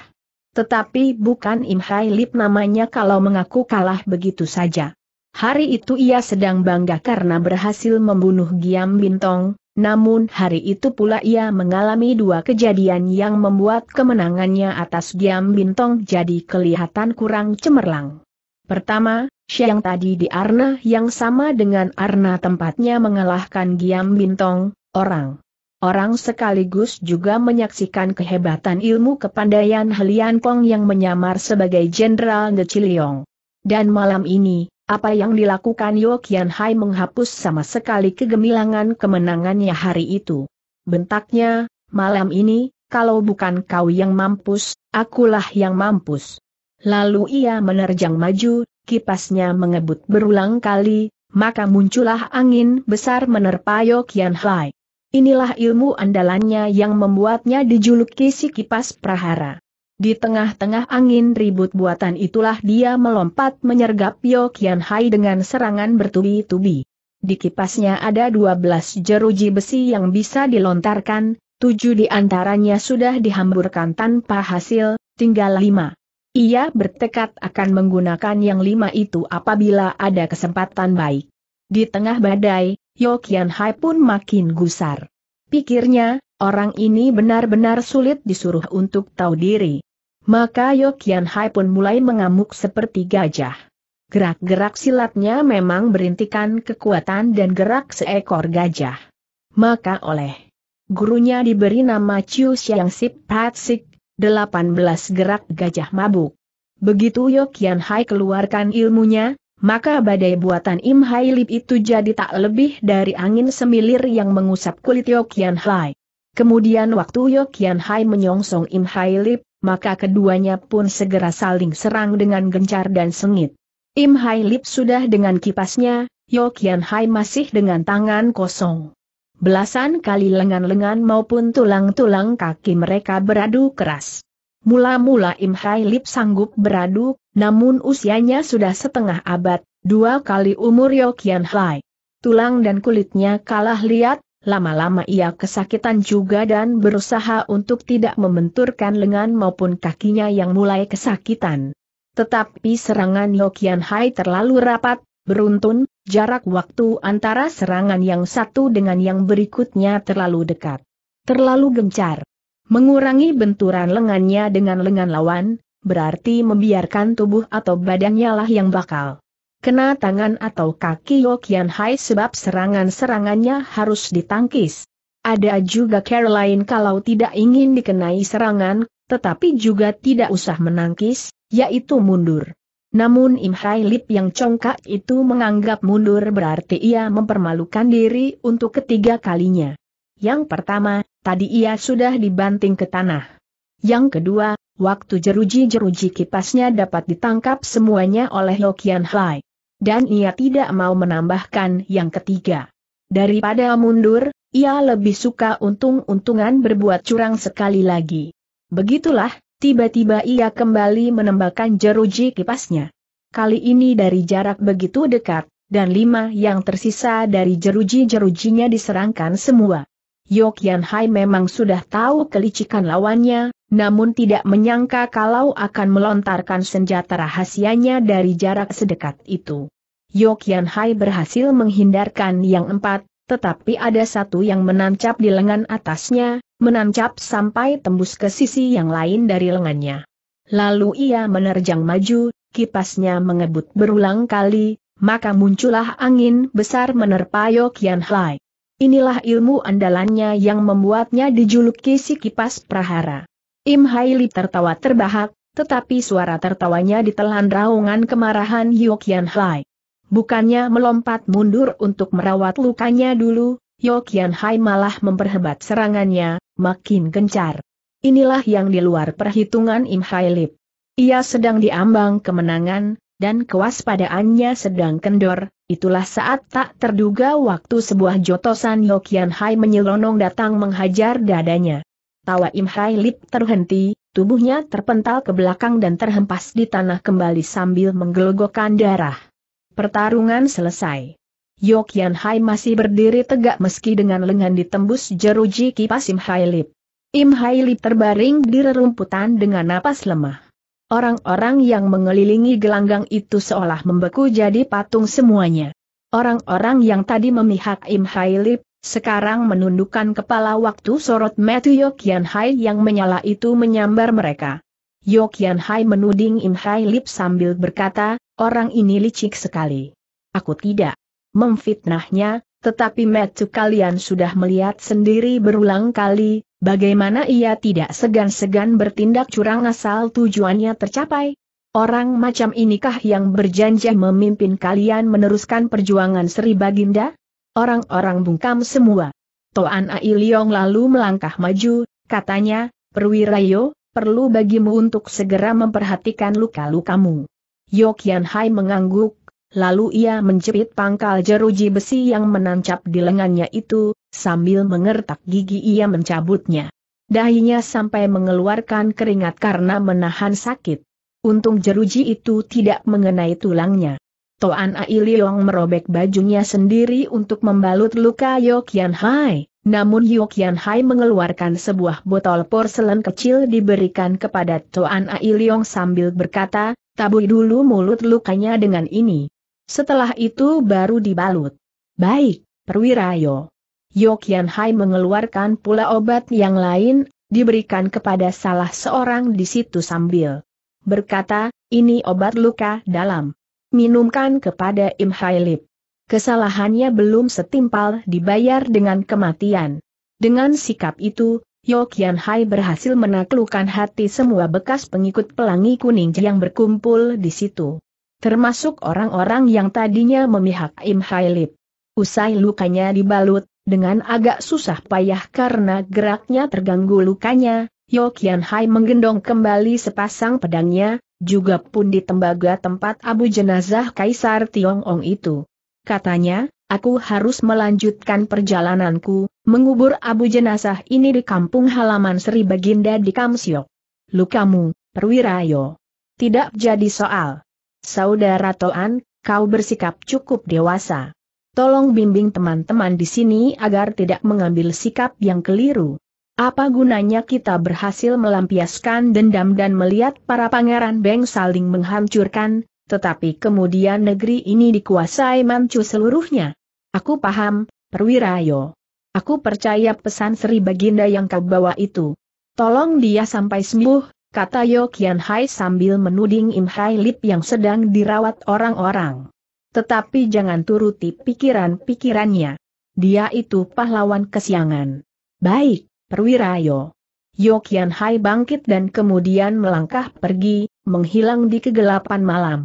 Tetapi bukan Im Hai Lip namanya kalau mengaku kalah begitu saja. Hari itu ia sedang bangga karena berhasil membunuh Giam Bintong, namun hari itu pula ia mengalami dua kejadian yang membuat kemenangannya atas Giam Bintong jadi kelihatan kurang cemerlang. Pertama, siang tadi di Arna yang sama dengan Arna tempatnya mengalahkan Giam Bintong, orang. Orang sekaligus juga menyaksikan kehebatan ilmu kepandaian Helian Kong yang menyamar sebagai Jenderal Ngeciliong. Dan malam ini, apa yang dilakukan Yo Kian Hai menghapus sama sekali kegemilangan kemenangannya hari itu. Bentaknya, malam ini, kalau bukan kau yang mampus, akulah yang mampus. Lalu ia menerjang maju, kipasnya mengebut berulang kali, maka muncullah angin besar menerpa Yo Kian Hai. Inilah ilmu andalannya yang membuatnya dijuluki si kipas prahara. Di tengah-tengah angin ribut buatan itulah dia melompat menyergap Yo Kian Hai dengan serangan bertubi-tubi. Di kipasnya ada 12 jeruji besi yang bisa dilontarkan, 7 di antaranya sudah dihamburkan tanpa hasil, tinggal 5. Ia bertekad akan menggunakan yang 5 itu apabila ada kesempatan baik. Di tengah badai, Kian Hai pun makin gusar. Pikirnya, orang ini benar-benar sulit disuruh untuk tahu diri. Maka Yokian Hai pun mulai mengamuk seperti gajah. Gerak-gerak silatnya memang berintikan kekuatan dan gerak seekor gajah. Maka oleh gurunya diberi nama Chiu Xiang Sip Patsik, 18 gerak gajah mabuk. Begitu Yokian Hai keluarkan ilmunya, maka badai buatan Im Hai Lip itu jadi tak lebih dari angin semilir yang mengusap kulit Yokian Hai. Kemudian waktu Yokian Hai menyongsong Im Hai Lip, maka keduanya pun segera saling serang dengan gencar dan sengit. Im Hai Lip sudah dengan kipasnya, Yo Kian Hai masih dengan tangan kosong. Belasan kali lengan-lengan maupun tulang-tulang kaki mereka beradu keras. Mula-mula Im Hai Lip sanggup beradu, namun usianya sudah setengah abad, dua kali umur Yo Kian Hai. Tulang dan kulitnya kalah lihat, lama-lama ia kesakitan juga dan berusaha untuk tidak membenturkan lengan maupun kakinya yang mulai kesakitan. Tetapi serangan Yokian Hai terlalu rapat, beruntun, jarak waktu antara serangan yang satu dengan yang berikutnya terlalu dekat. Terlalu gencar. Mengurangi benturan lengannya dengan lengan lawan, berarti membiarkan tubuh atau badannya lah yang bakal kena tangan atau kaki Yokian Hai sebab serangan-serangannya harus ditangkis. Ada juga Caroline kalau tidak ingin dikenai serangan, tetapi juga tidak usah menangkis, yaitu mundur. Namun Im Hai Lip yang congkak itu menganggap mundur berarti ia mempermalukan diri untuk ketiga kalinya. Yang pertama, tadi ia sudah dibanting ke tanah. Yang kedua, waktu jeruji-jeruji kipasnya dapat ditangkap semuanya oleh Lokian Hai dan ia tidak mau menambahkan yang ketiga. Daripada mundur, ia lebih suka untung-untungan berbuat curang sekali lagi. Begitulah, tiba-tiba ia kembali menembakkan jeruji kipasnya. Kali ini dari jarak begitu dekat, dan lima yang tersisa dari jeruji-jerujinya diserangkan semua. Yok Yan Hai memang sudah tahu kelicikan lawannya, namun tidak menyangka kalau akan melontarkan senjata rahasianya dari jarak sedekat itu. Yokian Hai berhasil menghindarkan yang empat, tetapi ada satu yang menancap di lengan atasnya, menancap sampai tembus ke sisi yang lain dari lengannya. Lalu ia menerjang maju, kipasnya mengebut berulang kali, maka muncullah angin besar menerpa Yokian Hai. Inilah ilmu andalannya yang membuatnya dijuluki si kipas prahara. Im Hai Li tertawa terbahak, tetapi suara tertawanya ditelan raungan kemarahan Yokian Hai. Bukannya melompat mundur untuk merawat lukanya dulu, Yokian Hai malah memperhebat serangannya, makin gencar. Inilah yang di luar perhitungan Im Hai Lip. Ia sedang diambang kemenangan, dan kewaspadaannya sedang kendor, itulah saat tak terduga waktu sebuah jotosan Yokian Hai menyelonong datang menghajar dadanya. Tawa Im Hai Lip terhenti, tubuhnya terpental ke belakang dan terhempas di tanah kembali sambil menggelogokkan darah. Pertarungan selesai. Yok Yan Hai masih berdiri tegak meski dengan lengan ditembus jeruji kipas Im Hai Lip. Im Hai Lip terbaring di rerumputan dengan napas lemah. Orang-orang yang mengelilingi gelanggang itu seolah membeku jadi patung semuanya. Orang-orang yang tadi memihak Im Hai Lip, sekarang menundukkan kepala waktu sorot Matthew Yok Yan Hai yang menyala itu menyambar mereka. Yok Yan Hai menuding Im Hai Lip sambil berkata, orang ini licik sekali. Aku tidak memfitnahnya, tetapi metu kalian sudah melihat sendiri berulang kali, bagaimana ia tidak segan-segan bertindak curang asal tujuannya tercapai. Orang macam inikah yang berjanji memimpin kalian meneruskan perjuangan Sri Baginda? Orang-orang bungkam semua. Toan Ailiong lalu melangkah maju, katanya, Perwira Perwirayo, perlu bagimu untuk segera memperhatikan luka-lukamu. Yokian Hai mengangguk, lalu ia menjepit pangkal jeruji besi yang menancap di lengannya itu, sambil mengertak gigi ia mencabutnya. Dahinya sampai mengeluarkan keringat karena menahan sakit. Untung jeruji itu tidak mengenai tulangnya. Toan Ailiong merobek bajunya sendiri untuk membalut luka Yokian Hai. Namun Yokian Hai mengeluarkan sebuah botol porselen kecil diberikan kepada Toan Ailiong sambil berkata, tabui dulu mulut lukanya dengan ini. Setelah itu baru dibalut. Baik, perwira Yo. Hai mengeluarkan pula obat yang lain, diberikan kepada salah seorang di situ sambil berkata, ini obat luka dalam minumkan kepada Im Lip. Kesalahannya belum setimpal dibayar dengan kematian. Dengan sikap itu, Yokyan Hai berhasil menaklukkan hati semua bekas pengikut pelangi kuning yang berkumpul di situ. Termasuk orang-orang yang tadinya memihak Im Lip. Usai lukanya dibalut, dengan agak susah payah karena geraknya terganggu lukanya, Yokyan Hai menggendong kembali sepasang pedangnya, juga pun di tembaga tempat abu jenazah Kaisar Tiongong itu. Katanya, aku harus melanjutkan perjalananku, mengubur abu jenazah ini di kampung halaman Sri Baginda di Kamsiok. Lukamu, Perwira yo. Tidak jadi soal. Saudara Toan, kau bersikap cukup dewasa. Tolong bimbing teman-teman di sini agar tidak mengambil sikap yang keliru. Apa gunanya kita berhasil melampiaskan dendam dan melihat para pangeran Beng saling menghancurkan, tetapi kemudian negeri ini dikuasai Manchu seluruhnya? Aku paham, Perwira Yo. Aku percaya pesan Sri Baginda yang kau bawa itu. Tolong dia sampai sembuh, kata Yo Kian Hai sambil menuding Im Hai Lip yang sedang dirawat orang-orang. Tetapi jangan turuti pikiran-pikirannya. Dia itu pahlawan kesiangan. Baik perwira Yo. Yo Hai bangkit dan kemudian melangkah pergi, menghilang di kegelapan malam.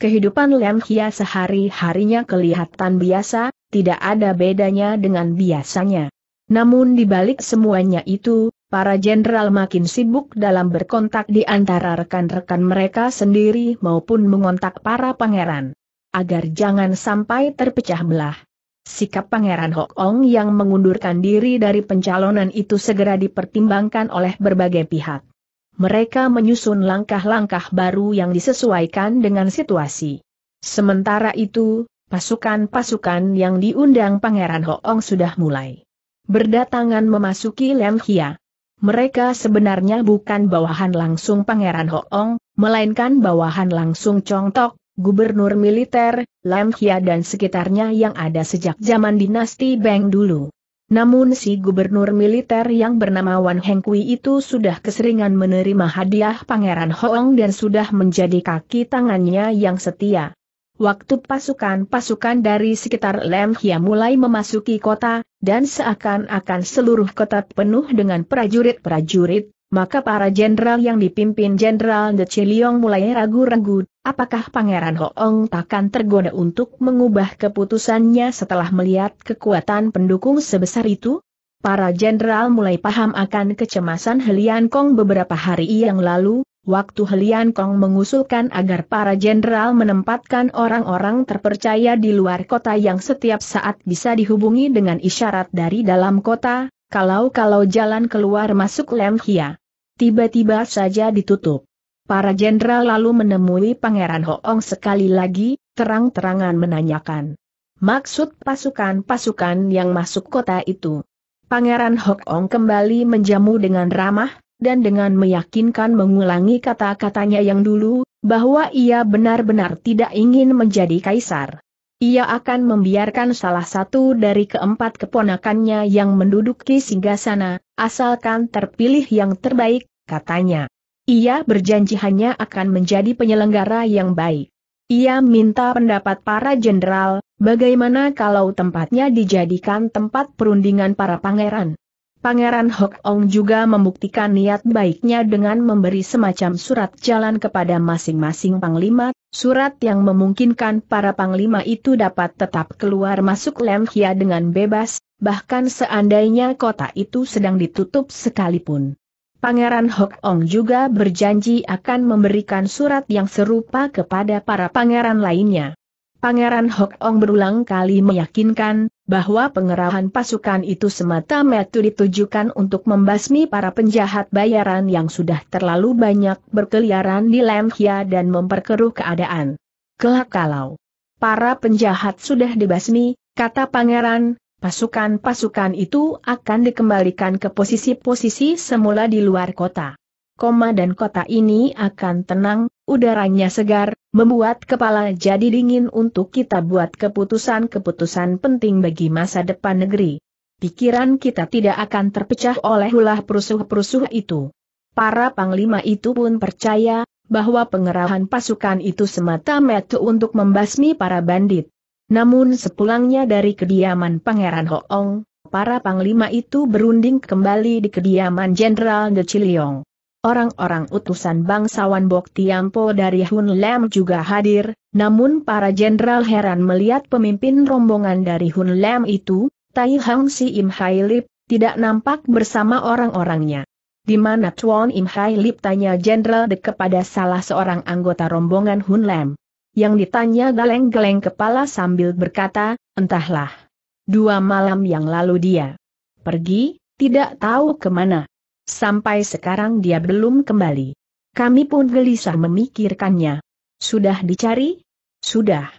Kehidupan Lian Hia sehari-harinya kelihatan biasa, tidak ada bedanya dengan biasanya. Namun di balik semuanya itu, para jenderal makin sibuk dalam berkontak di antara rekan-rekan mereka sendiri maupun mengontak para pangeran. Agar jangan sampai terpecah belah. Sikap Pangeran Hok Ong yang mengundurkan diri dari pencalonan itu segera dipertimbangkan oleh berbagai pihak. Mereka menyusun langkah-langkah baru yang disesuaikan dengan situasi. Sementara itu, pasukan-pasukan yang diundang Pangeran Hok Ong sudah mulai berdatangan memasuki Lem Hia. Mereka sebenarnya bukan bawahan langsung Pangeran Hoong, melainkan bawahan langsung Chong Tok, gubernur militer, Lam Hia dan sekitarnya yang ada sejak zaman dinasti Beng dulu. Namun si gubernur militer yang bernama Wan Hengkui itu sudah keseringan menerima hadiah Pangeran Hoang dan sudah menjadi kaki tangannya yang setia. Waktu pasukan-pasukan dari sekitar Lam Hia mulai memasuki kota, dan seakan-akan seluruh kota penuh dengan prajurit-prajurit, maka para jenderal yang dipimpin Jenderal De Chiliong mulai ragu-ragu, apakah Pangeran Hoong takkan tergoda untuk mengubah keputusannya setelah melihat kekuatan pendukung sebesar itu? Para jenderal mulai paham akan kecemasan Helian Kong beberapa hari yang lalu, waktu Helian Kong mengusulkan agar para jenderal menempatkan orang-orang terpercaya di luar kota yang setiap saat bisa dihubungi dengan isyarat dari dalam kota, kalau-kalau jalan keluar masuk Lemhia. Tiba-tiba saja ditutup. Para jenderal lalu menemui Pangeran Hoong sekali lagi, terang-terangan menanyakan. Maksud pasukan-pasukan yang masuk kota itu. Pangeran Hoong kembali menjamu dengan ramah, dan dengan meyakinkan mengulangi kata-katanya yang dulu, bahwa ia benar-benar tidak ingin menjadi kaisar. Ia akan membiarkan salah satu dari keempat keponakannya yang menduduki singgasana, asalkan terpilih yang terbaik, katanya. Ia berjanji hanya akan menjadi penyelenggara yang baik. Ia minta pendapat para jenderal, bagaimana kalau tempatnya dijadikan tempat perundingan para pangeran. Pangeran Hok Ong juga membuktikan niat baiknya dengan memberi semacam surat jalan kepada masing-masing panglima, surat yang memungkinkan para panglima itu dapat tetap keluar masuk Lemhia dengan bebas, bahkan seandainya kota itu sedang ditutup sekalipun. Pangeran Hok Ong juga berjanji akan memberikan surat yang serupa kepada para pangeran lainnya. Pangeran Hok Ong berulang kali meyakinkan, bahwa pengerahan pasukan itu semata-mata ditujukan untuk membasmi para penjahat bayaran yang sudah terlalu banyak berkeliaran di Lemhia dan memperkeruh keadaan. Kelak kalau para penjahat sudah dibasmi, kata pangeran, pasukan-pasukan itu akan dikembalikan ke posisi-posisi semula di luar kota koma dan kota ini akan tenang, udaranya segar, membuat kepala jadi dingin untuk kita buat keputusan-keputusan penting bagi masa depan negeri. Pikiran kita tidak akan terpecah oleh ulah perusuh-perusuh itu. Para panglima itu pun percaya, bahwa pengerahan pasukan itu semata-mata untuk membasmi para bandit. Namun sepulangnya dari kediaman Pangeran Hoong, para panglima itu berunding kembali di kediaman Jenderal De Chiliong. Orang-orang utusan bangsawan Bok Tiampo dari Hun Lem juga hadir, namun para jenderal heran melihat pemimpin rombongan dari Hun Lem itu, Tai Hang Si Im Hai Lip, tidak nampak bersama orang-orangnya. Di mana Tuan Im Hai Lip tanya jenderal dek kepada salah seorang anggota rombongan Hun Lem. Yang ditanya geleng-geleng kepala sambil berkata, entahlah. Dua malam yang lalu dia pergi, tidak tahu kemana. Sampai sekarang dia belum kembali. Kami pun gelisah memikirkannya. Sudah dicari? Sudah.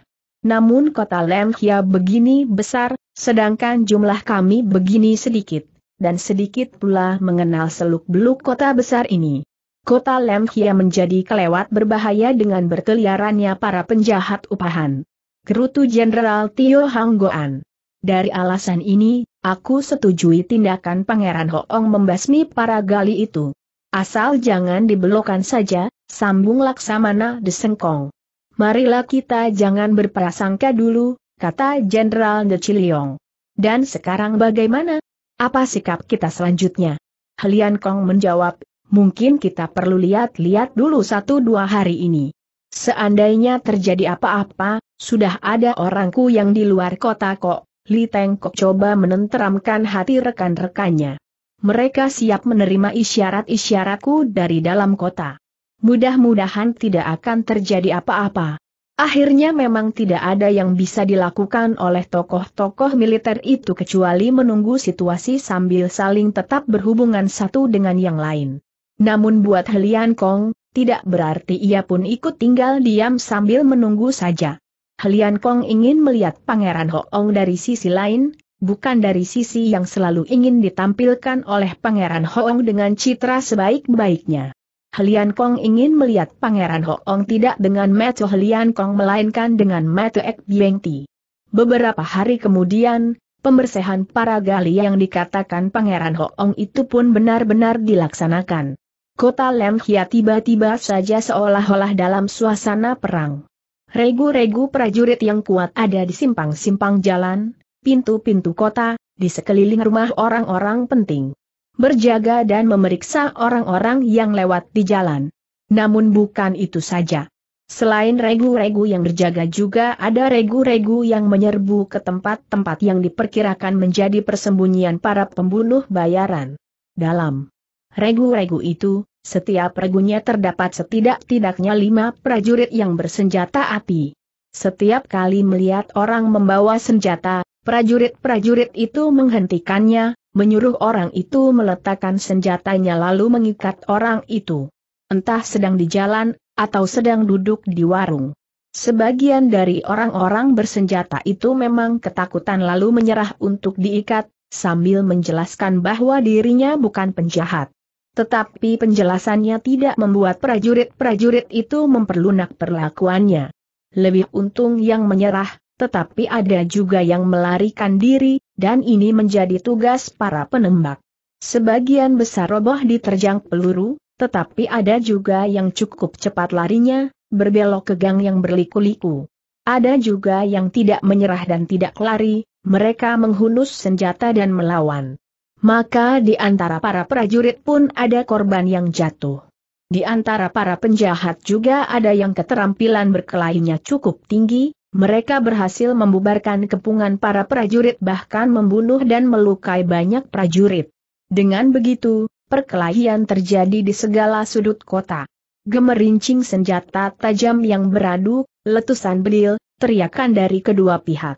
Namun kota Lemhia begini besar, sedangkan jumlah kami begini sedikit, dan sedikit pula mengenal seluk-beluk kota besar ini. Kota Lemhia menjadi kelewat berbahaya dengan berkeliarannya para penjahat upahan. Gerutu Jenderal Tio Hanggoan. Dari alasan ini, Aku setujui tindakan Pangeran Hoong membasmi para gali itu. Asal jangan dibelokan saja, sambung Laksamana Desengkong. Marilah kita jangan berprasangka dulu, kata Jenderal De Ciliong. Dan sekarang bagaimana? Apa sikap kita selanjutnya? Helian Kong menjawab, mungkin kita perlu lihat-lihat dulu satu dua hari ini. Seandainya terjadi apa-apa, sudah ada orangku yang di luar kota kok, Li Tengkok coba menenteramkan hati rekan-rekannya. Mereka siap menerima isyarat-isyaratku dari dalam kota. Mudah-mudahan tidak akan terjadi apa-apa. Akhirnya memang tidak ada yang bisa dilakukan oleh tokoh-tokoh militer itu kecuali menunggu situasi sambil saling tetap berhubungan satu dengan yang lain. Namun buat Helian Kong, tidak berarti ia pun ikut tinggal diam sambil menunggu saja. Helian Kong ingin melihat Pangeran Hoong dari sisi lain, bukan dari sisi yang selalu ingin ditampilkan oleh Pangeran Hoong dengan citra sebaik-baiknya. Helian Kong ingin melihat Pangeran Hoong tidak dengan mata Helian Kong melainkan dengan mata Ek Bieng Ti. Beberapa hari kemudian, pembersihan para gali yang dikatakan Pangeran Hoong itu pun benar-benar dilaksanakan. Kota Lemhia tiba-tiba saja seolah-olah dalam suasana perang. Regu-regu prajurit yang kuat ada di simpang-simpang jalan, pintu-pintu kota, di sekeliling rumah orang-orang penting. Berjaga dan memeriksa orang-orang yang lewat di jalan. Namun bukan itu saja. Selain regu-regu yang berjaga juga ada regu-regu yang menyerbu ke tempat-tempat yang diperkirakan menjadi persembunyian para pembunuh bayaran. Dalam regu-regu itu, setiap regunya terdapat setidak-tidaknya lima prajurit yang bersenjata api. Setiap kali melihat orang membawa senjata, prajurit-prajurit itu menghentikannya, menyuruh orang itu meletakkan senjatanya lalu mengikat orang itu. Entah sedang di jalan, atau sedang duduk di warung. Sebagian dari orang-orang bersenjata itu memang ketakutan lalu menyerah untuk diikat, sambil menjelaskan bahwa dirinya bukan penjahat. Tetapi penjelasannya tidak membuat prajurit-prajurit itu memperlunak perlakuannya. Lebih untung yang menyerah, tetapi ada juga yang melarikan diri, dan ini menjadi tugas para penembak. Sebagian besar roboh diterjang peluru, tetapi ada juga yang cukup cepat larinya, berbelok ke gang yang berliku-liku. Ada juga yang tidak menyerah dan tidak lari, mereka menghunus senjata dan melawan. Maka di antara para prajurit pun ada korban yang jatuh. Di antara para penjahat juga ada yang keterampilan berkelahinya cukup tinggi, mereka berhasil membubarkan kepungan para prajurit bahkan membunuh dan melukai banyak prajurit. Dengan begitu, perkelahian terjadi di segala sudut kota. Gemerincing senjata tajam yang beradu, letusan belil, teriakan dari kedua pihak.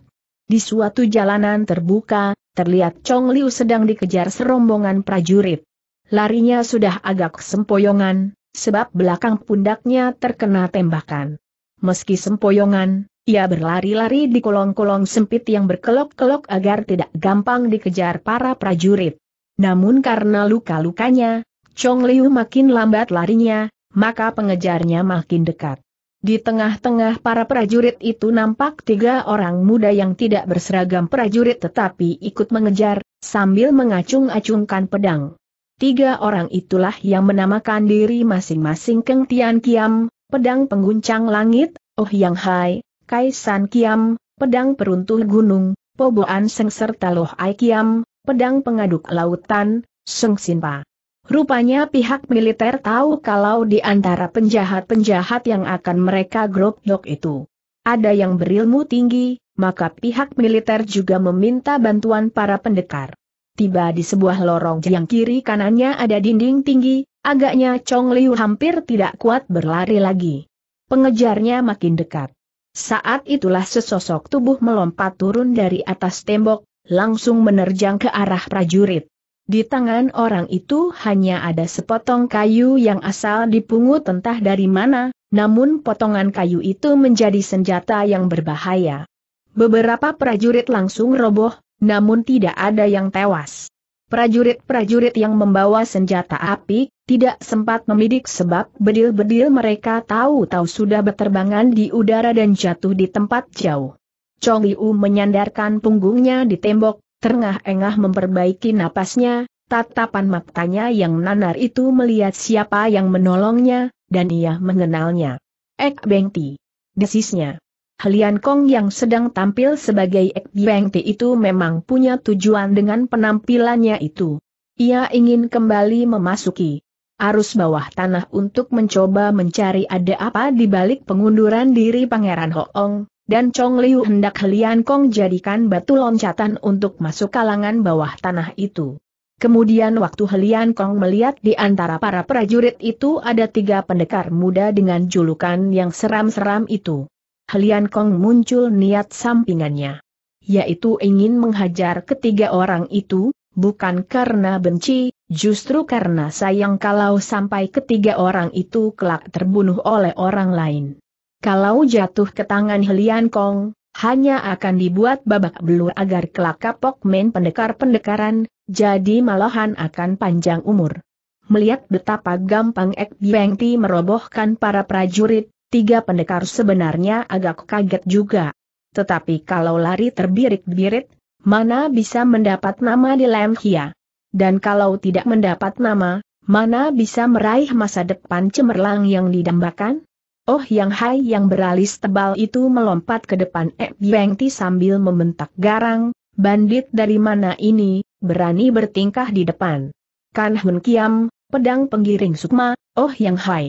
Di suatu jalanan terbuka, terlihat Chong Liu sedang dikejar serombongan prajurit. Larinya sudah agak sempoyongan, sebab belakang pundaknya terkena tembakan. Meski sempoyongan, ia berlari-lari di kolong-kolong sempit yang berkelok-kelok agar tidak gampang dikejar para prajurit. Namun karena luka-lukanya, Chong Liu makin lambat larinya, maka pengejarnya makin dekat. Di tengah-tengah para prajurit itu nampak tiga orang muda yang tidak berseragam prajurit tetapi ikut mengejar, sambil mengacung-acungkan pedang. Tiga orang itulah yang menamakan diri masing-masing Keng Tian Kiam, pedang pengguncang langit, Oh Yang Hai, Kai San Kiam, pedang peruntuh gunung, Poboan Seng serta Loh Ai Kiam, pedang pengaduk lautan, Seng Sinpa. Rupanya pihak militer tahu kalau di antara penjahat-penjahat yang akan mereka grobdok itu ada yang berilmu tinggi, maka pihak militer juga meminta bantuan para pendekar. Tiba di sebuah lorong yang kiri kanannya ada dinding tinggi, agaknya Chong Liu hampir tidak kuat berlari lagi. Pengejarnya makin dekat. Saat itulah sesosok tubuh melompat turun dari atas tembok, langsung menerjang ke arah prajurit. Di tangan orang itu hanya ada sepotong kayu yang asal dipungut entah dari mana, namun potongan kayu itu menjadi senjata yang berbahaya. Beberapa prajurit langsung roboh, namun tidak ada yang tewas. Prajurit-prajurit yang membawa senjata api, tidak sempat memidik sebab bedil-bedil mereka tahu-tahu sudah berterbangan di udara dan jatuh di tempat jauh. Chong Liu menyandarkan punggungnya di tembok, terengah-engah memperbaiki napasnya, tatapan matanya yang nanar itu melihat siapa yang menolongnya, dan ia mengenalnya. Ek Bengti. Desisnya. Helian Kong yang sedang tampil sebagai Ek Bengti itu memang punya tujuan dengan penampilannya itu. Ia ingin kembali memasuki arus bawah tanah untuk mencoba mencari ada apa di balik pengunduran diri Pangeran Hoong, dan Chong Liu hendak Helian Kong jadikan batu loncatan untuk masuk kalangan bawah tanah itu. Kemudian waktu Helian Kong melihat di antara para prajurit itu ada tiga pendekar muda dengan julukan yang seram-seram itu. Helian Kong muncul niat sampingannya. Yaitu ingin menghajar ketiga orang itu, bukan karena benci, justru karena sayang kalau sampai ketiga orang itu kelak terbunuh oleh orang lain. Kalau jatuh ke tangan Helian Kong, hanya akan dibuat babak belur agar kelak kapok main pendekar-pendekaran, jadi malahan akan panjang umur. Melihat betapa gampang Ek Bieng Ti merobohkan para prajurit, tiga pendekar sebenarnya agak kaget juga. Tetapi kalau lari terbirit-birit, mana bisa mendapat nama di Hia? Dan kalau tidak mendapat nama, mana bisa meraih masa depan cemerlang yang didambakan? Oh Yang Hai yang beralis tebal itu melompat ke depan Ek Ti sambil membentak garang, bandit dari mana ini, berani bertingkah di depan. Kan Hun Kiam, pedang penggiring sukma, Oh Yang Hai.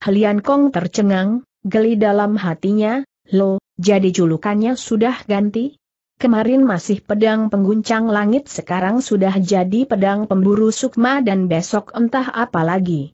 Helian Kong tercengang, geli dalam hatinya, lo, jadi julukannya sudah ganti? Kemarin masih pedang pengguncang langit sekarang sudah jadi pedang pemburu sukma dan besok entah apa lagi.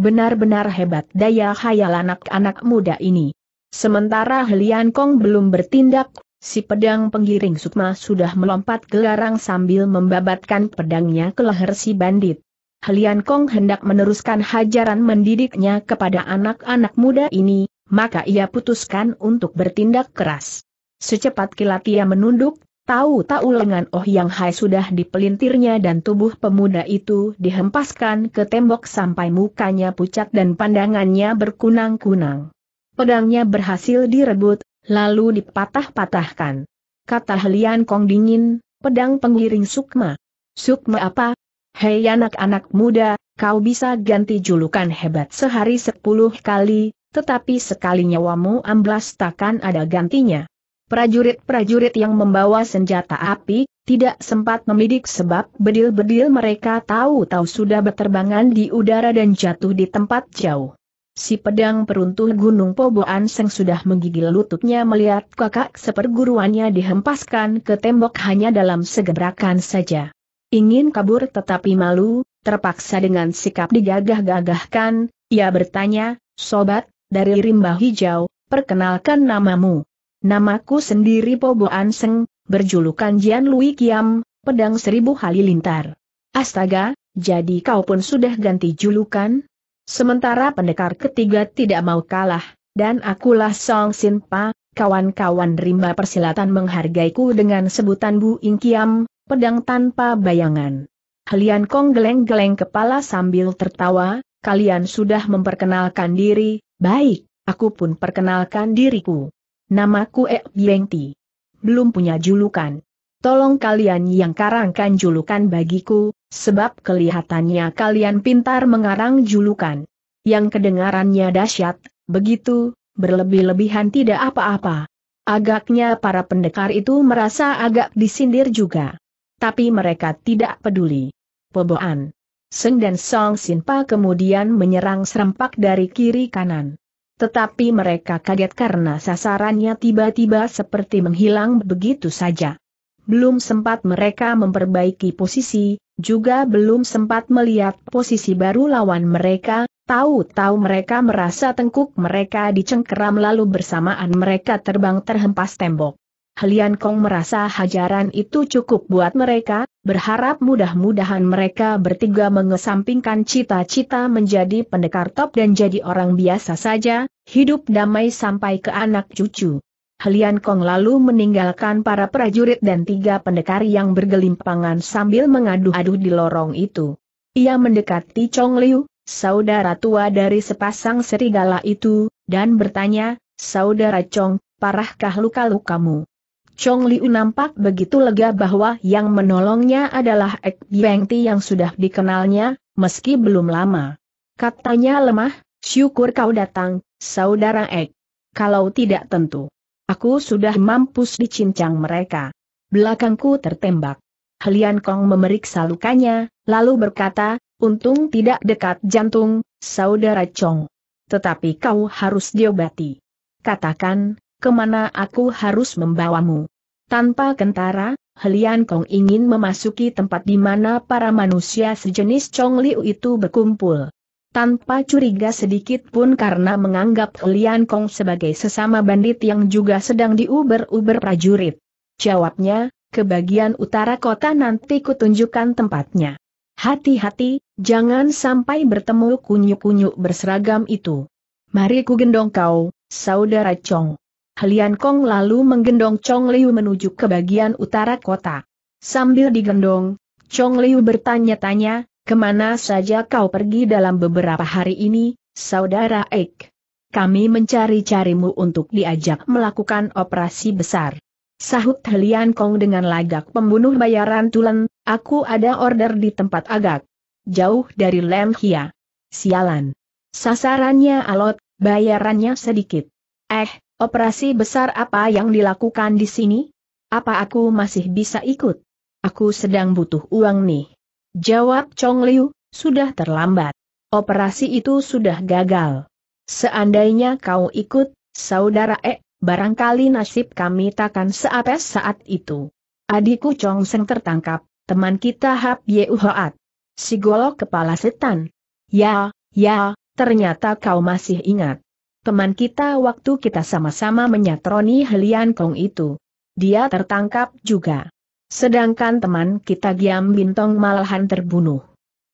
Benar-benar hebat daya khayal anak-anak muda ini. Sementara Helian Kong belum bertindak, si pedang penggiring Sukma sudah melompat ke gelarang sambil membabatkan pedangnya ke leher si bandit. Helian Kong hendak meneruskan hajaran mendidiknya kepada anak-anak muda ini, maka ia putuskan untuk bertindak keras. Secepat kilat ia menunduk, Tahu-tahu lengan Oh Yang Hai sudah dipelintirnya dan tubuh pemuda itu dihempaskan ke tembok sampai mukanya pucat dan pandangannya berkunang-kunang. Pedangnya berhasil direbut, lalu dipatah-patahkan. Kata Helian Kong dingin, pedang pengiring Sukma. Sukma apa? Hei anak-anak muda, kau bisa ganti julukan hebat sehari sepuluh kali, tetapi sekali nyawamu amblas takkan ada gantinya. Prajurit-prajurit yang membawa senjata api, tidak sempat memidik sebab bedil-bedil mereka tahu-tahu sudah berterbangan di udara dan jatuh di tempat jauh. Si pedang peruntuh Gunung Poboan Seng sudah menggigil lututnya melihat kakak seperguruannya dihempaskan ke tembok hanya dalam segebrakan saja. Ingin kabur tetapi malu, terpaksa dengan sikap digagah-gagahkan, ia bertanya, Sobat, dari rimba hijau, perkenalkan namamu. Namaku sendiri Pobo Anseng, berjulukan Jian Lui Kiam, pedang seribu halilintar. Astaga, jadi kau pun sudah ganti julukan? Sementara pendekar ketiga tidak mau kalah, dan akulah Song Sin Pa, kawan-kawan rimba persilatan menghargaiku dengan sebutan Bu Ing Kiam, pedang tanpa bayangan. Halian Kong geleng-geleng kepala sambil tertawa, kalian sudah memperkenalkan diri, baik, aku pun perkenalkan diriku. Namaku Ek Bieng Belum punya julukan. Tolong kalian yang karangkan julukan bagiku, sebab kelihatannya kalian pintar mengarang julukan. Yang kedengarannya dahsyat, begitu, berlebih-lebihan tidak apa-apa. Agaknya para pendekar itu merasa agak disindir juga. Tapi mereka tidak peduli. Peboan. Seng dan Song Sinpa kemudian menyerang serempak dari kiri kanan. Tetapi mereka kaget karena sasarannya tiba-tiba seperti menghilang begitu saja. Belum sempat mereka memperbaiki posisi, juga belum sempat melihat posisi baru lawan mereka, tahu-tahu mereka merasa tengkuk mereka dicengkeram lalu bersamaan mereka terbang terhempas tembok. Helian Kong merasa hajaran itu cukup buat mereka, berharap mudah-mudahan mereka bertiga mengesampingkan cita-cita menjadi pendekar top dan jadi orang biasa saja, hidup damai sampai ke anak cucu. Helian Kong lalu meninggalkan para prajurit dan tiga pendekar yang bergelimpangan sambil mengadu-adu di lorong itu. Ia mendekati Chong Liu, saudara tua dari sepasang serigala itu, dan bertanya, Saudara Chong, parahkah luka-lukamu? Chong Liu nampak begitu lega bahwa yang menolongnya adalah Ek Ti yang sudah dikenalnya, meski belum lama. Katanya lemah, syukur kau datang, saudara Ek. Kalau tidak tentu. Aku sudah mampus dicincang mereka. Belakangku tertembak. Helian Kong memeriksa lukanya, lalu berkata, untung tidak dekat jantung, saudara Chong. Tetapi kau harus diobati. Katakan, kemana aku harus membawamu? Tanpa kentara, Helian Kong ingin memasuki tempat di mana para manusia sejenis Chong Liu itu berkumpul. Tanpa curiga sedikit pun karena menganggap Helian Kong sebagai sesama bandit yang juga sedang diuber-uber prajurit. Jawabnya, ke bagian utara kota nanti kutunjukkan tempatnya. Hati-hati, jangan sampai bertemu kunyuk-kunyuk berseragam itu. Mari kugendong kau, saudara Chong. Helian Kong lalu menggendong Chong Liu menuju ke bagian utara kota. Sambil digendong, Chong Liu bertanya-tanya, kemana saja kau pergi dalam beberapa hari ini, saudara Ek? Kami mencari-carimu untuk diajak melakukan operasi besar. Sahut Helian Kong dengan lagak pembunuh bayaran tulen, aku ada order di tempat agak. Jauh dari Lem Hia. Sialan. Sasarannya alot, bayarannya sedikit. Eh, Operasi besar apa yang dilakukan di sini? Apa aku masih bisa ikut? Aku sedang butuh uang nih. Jawab Chong Liu, sudah terlambat. Operasi itu sudah gagal. Seandainya kau ikut, saudara E, barangkali nasib kami takkan seapes saat itu. Adikku Chong Seng tertangkap, teman kita Hap Ye Uhoat. Si golok kepala setan. Ya, ya, ternyata kau masih ingat. Teman kita waktu kita sama-sama menyatroni Helian Kong itu. Dia tertangkap juga. Sedangkan teman kita Giam Bintong malahan terbunuh.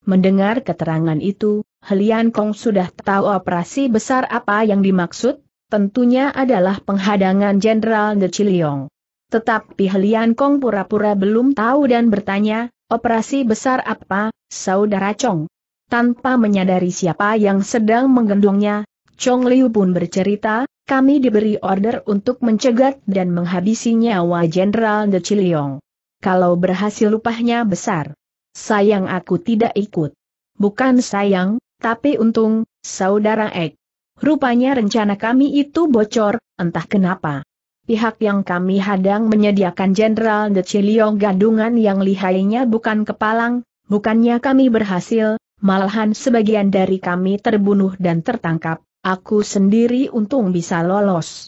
Mendengar keterangan itu, Helian Kong sudah tahu operasi besar apa yang dimaksud, tentunya adalah penghadangan Jenderal Ngeciliong. Tetapi Helian Kong pura-pura belum tahu dan bertanya, operasi besar apa, Saudara Chong? Tanpa menyadari siapa yang sedang menggendongnya, Chong Liu pun bercerita, kami diberi order untuk mencegat dan menghabisi nyawa Jenderal De Chiliong. Kalau berhasil upahnya besar. Sayang aku tidak ikut. Bukan sayang, tapi untung, saudara Ek. Rupanya rencana kami itu bocor, entah kenapa. Pihak yang kami hadang menyediakan Jenderal De Chiliong gadungan yang lihainya bukan kepalang, bukannya kami berhasil, malahan sebagian dari kami terbunuh dan tertangkap. Aku sendiri untung bisa lolos.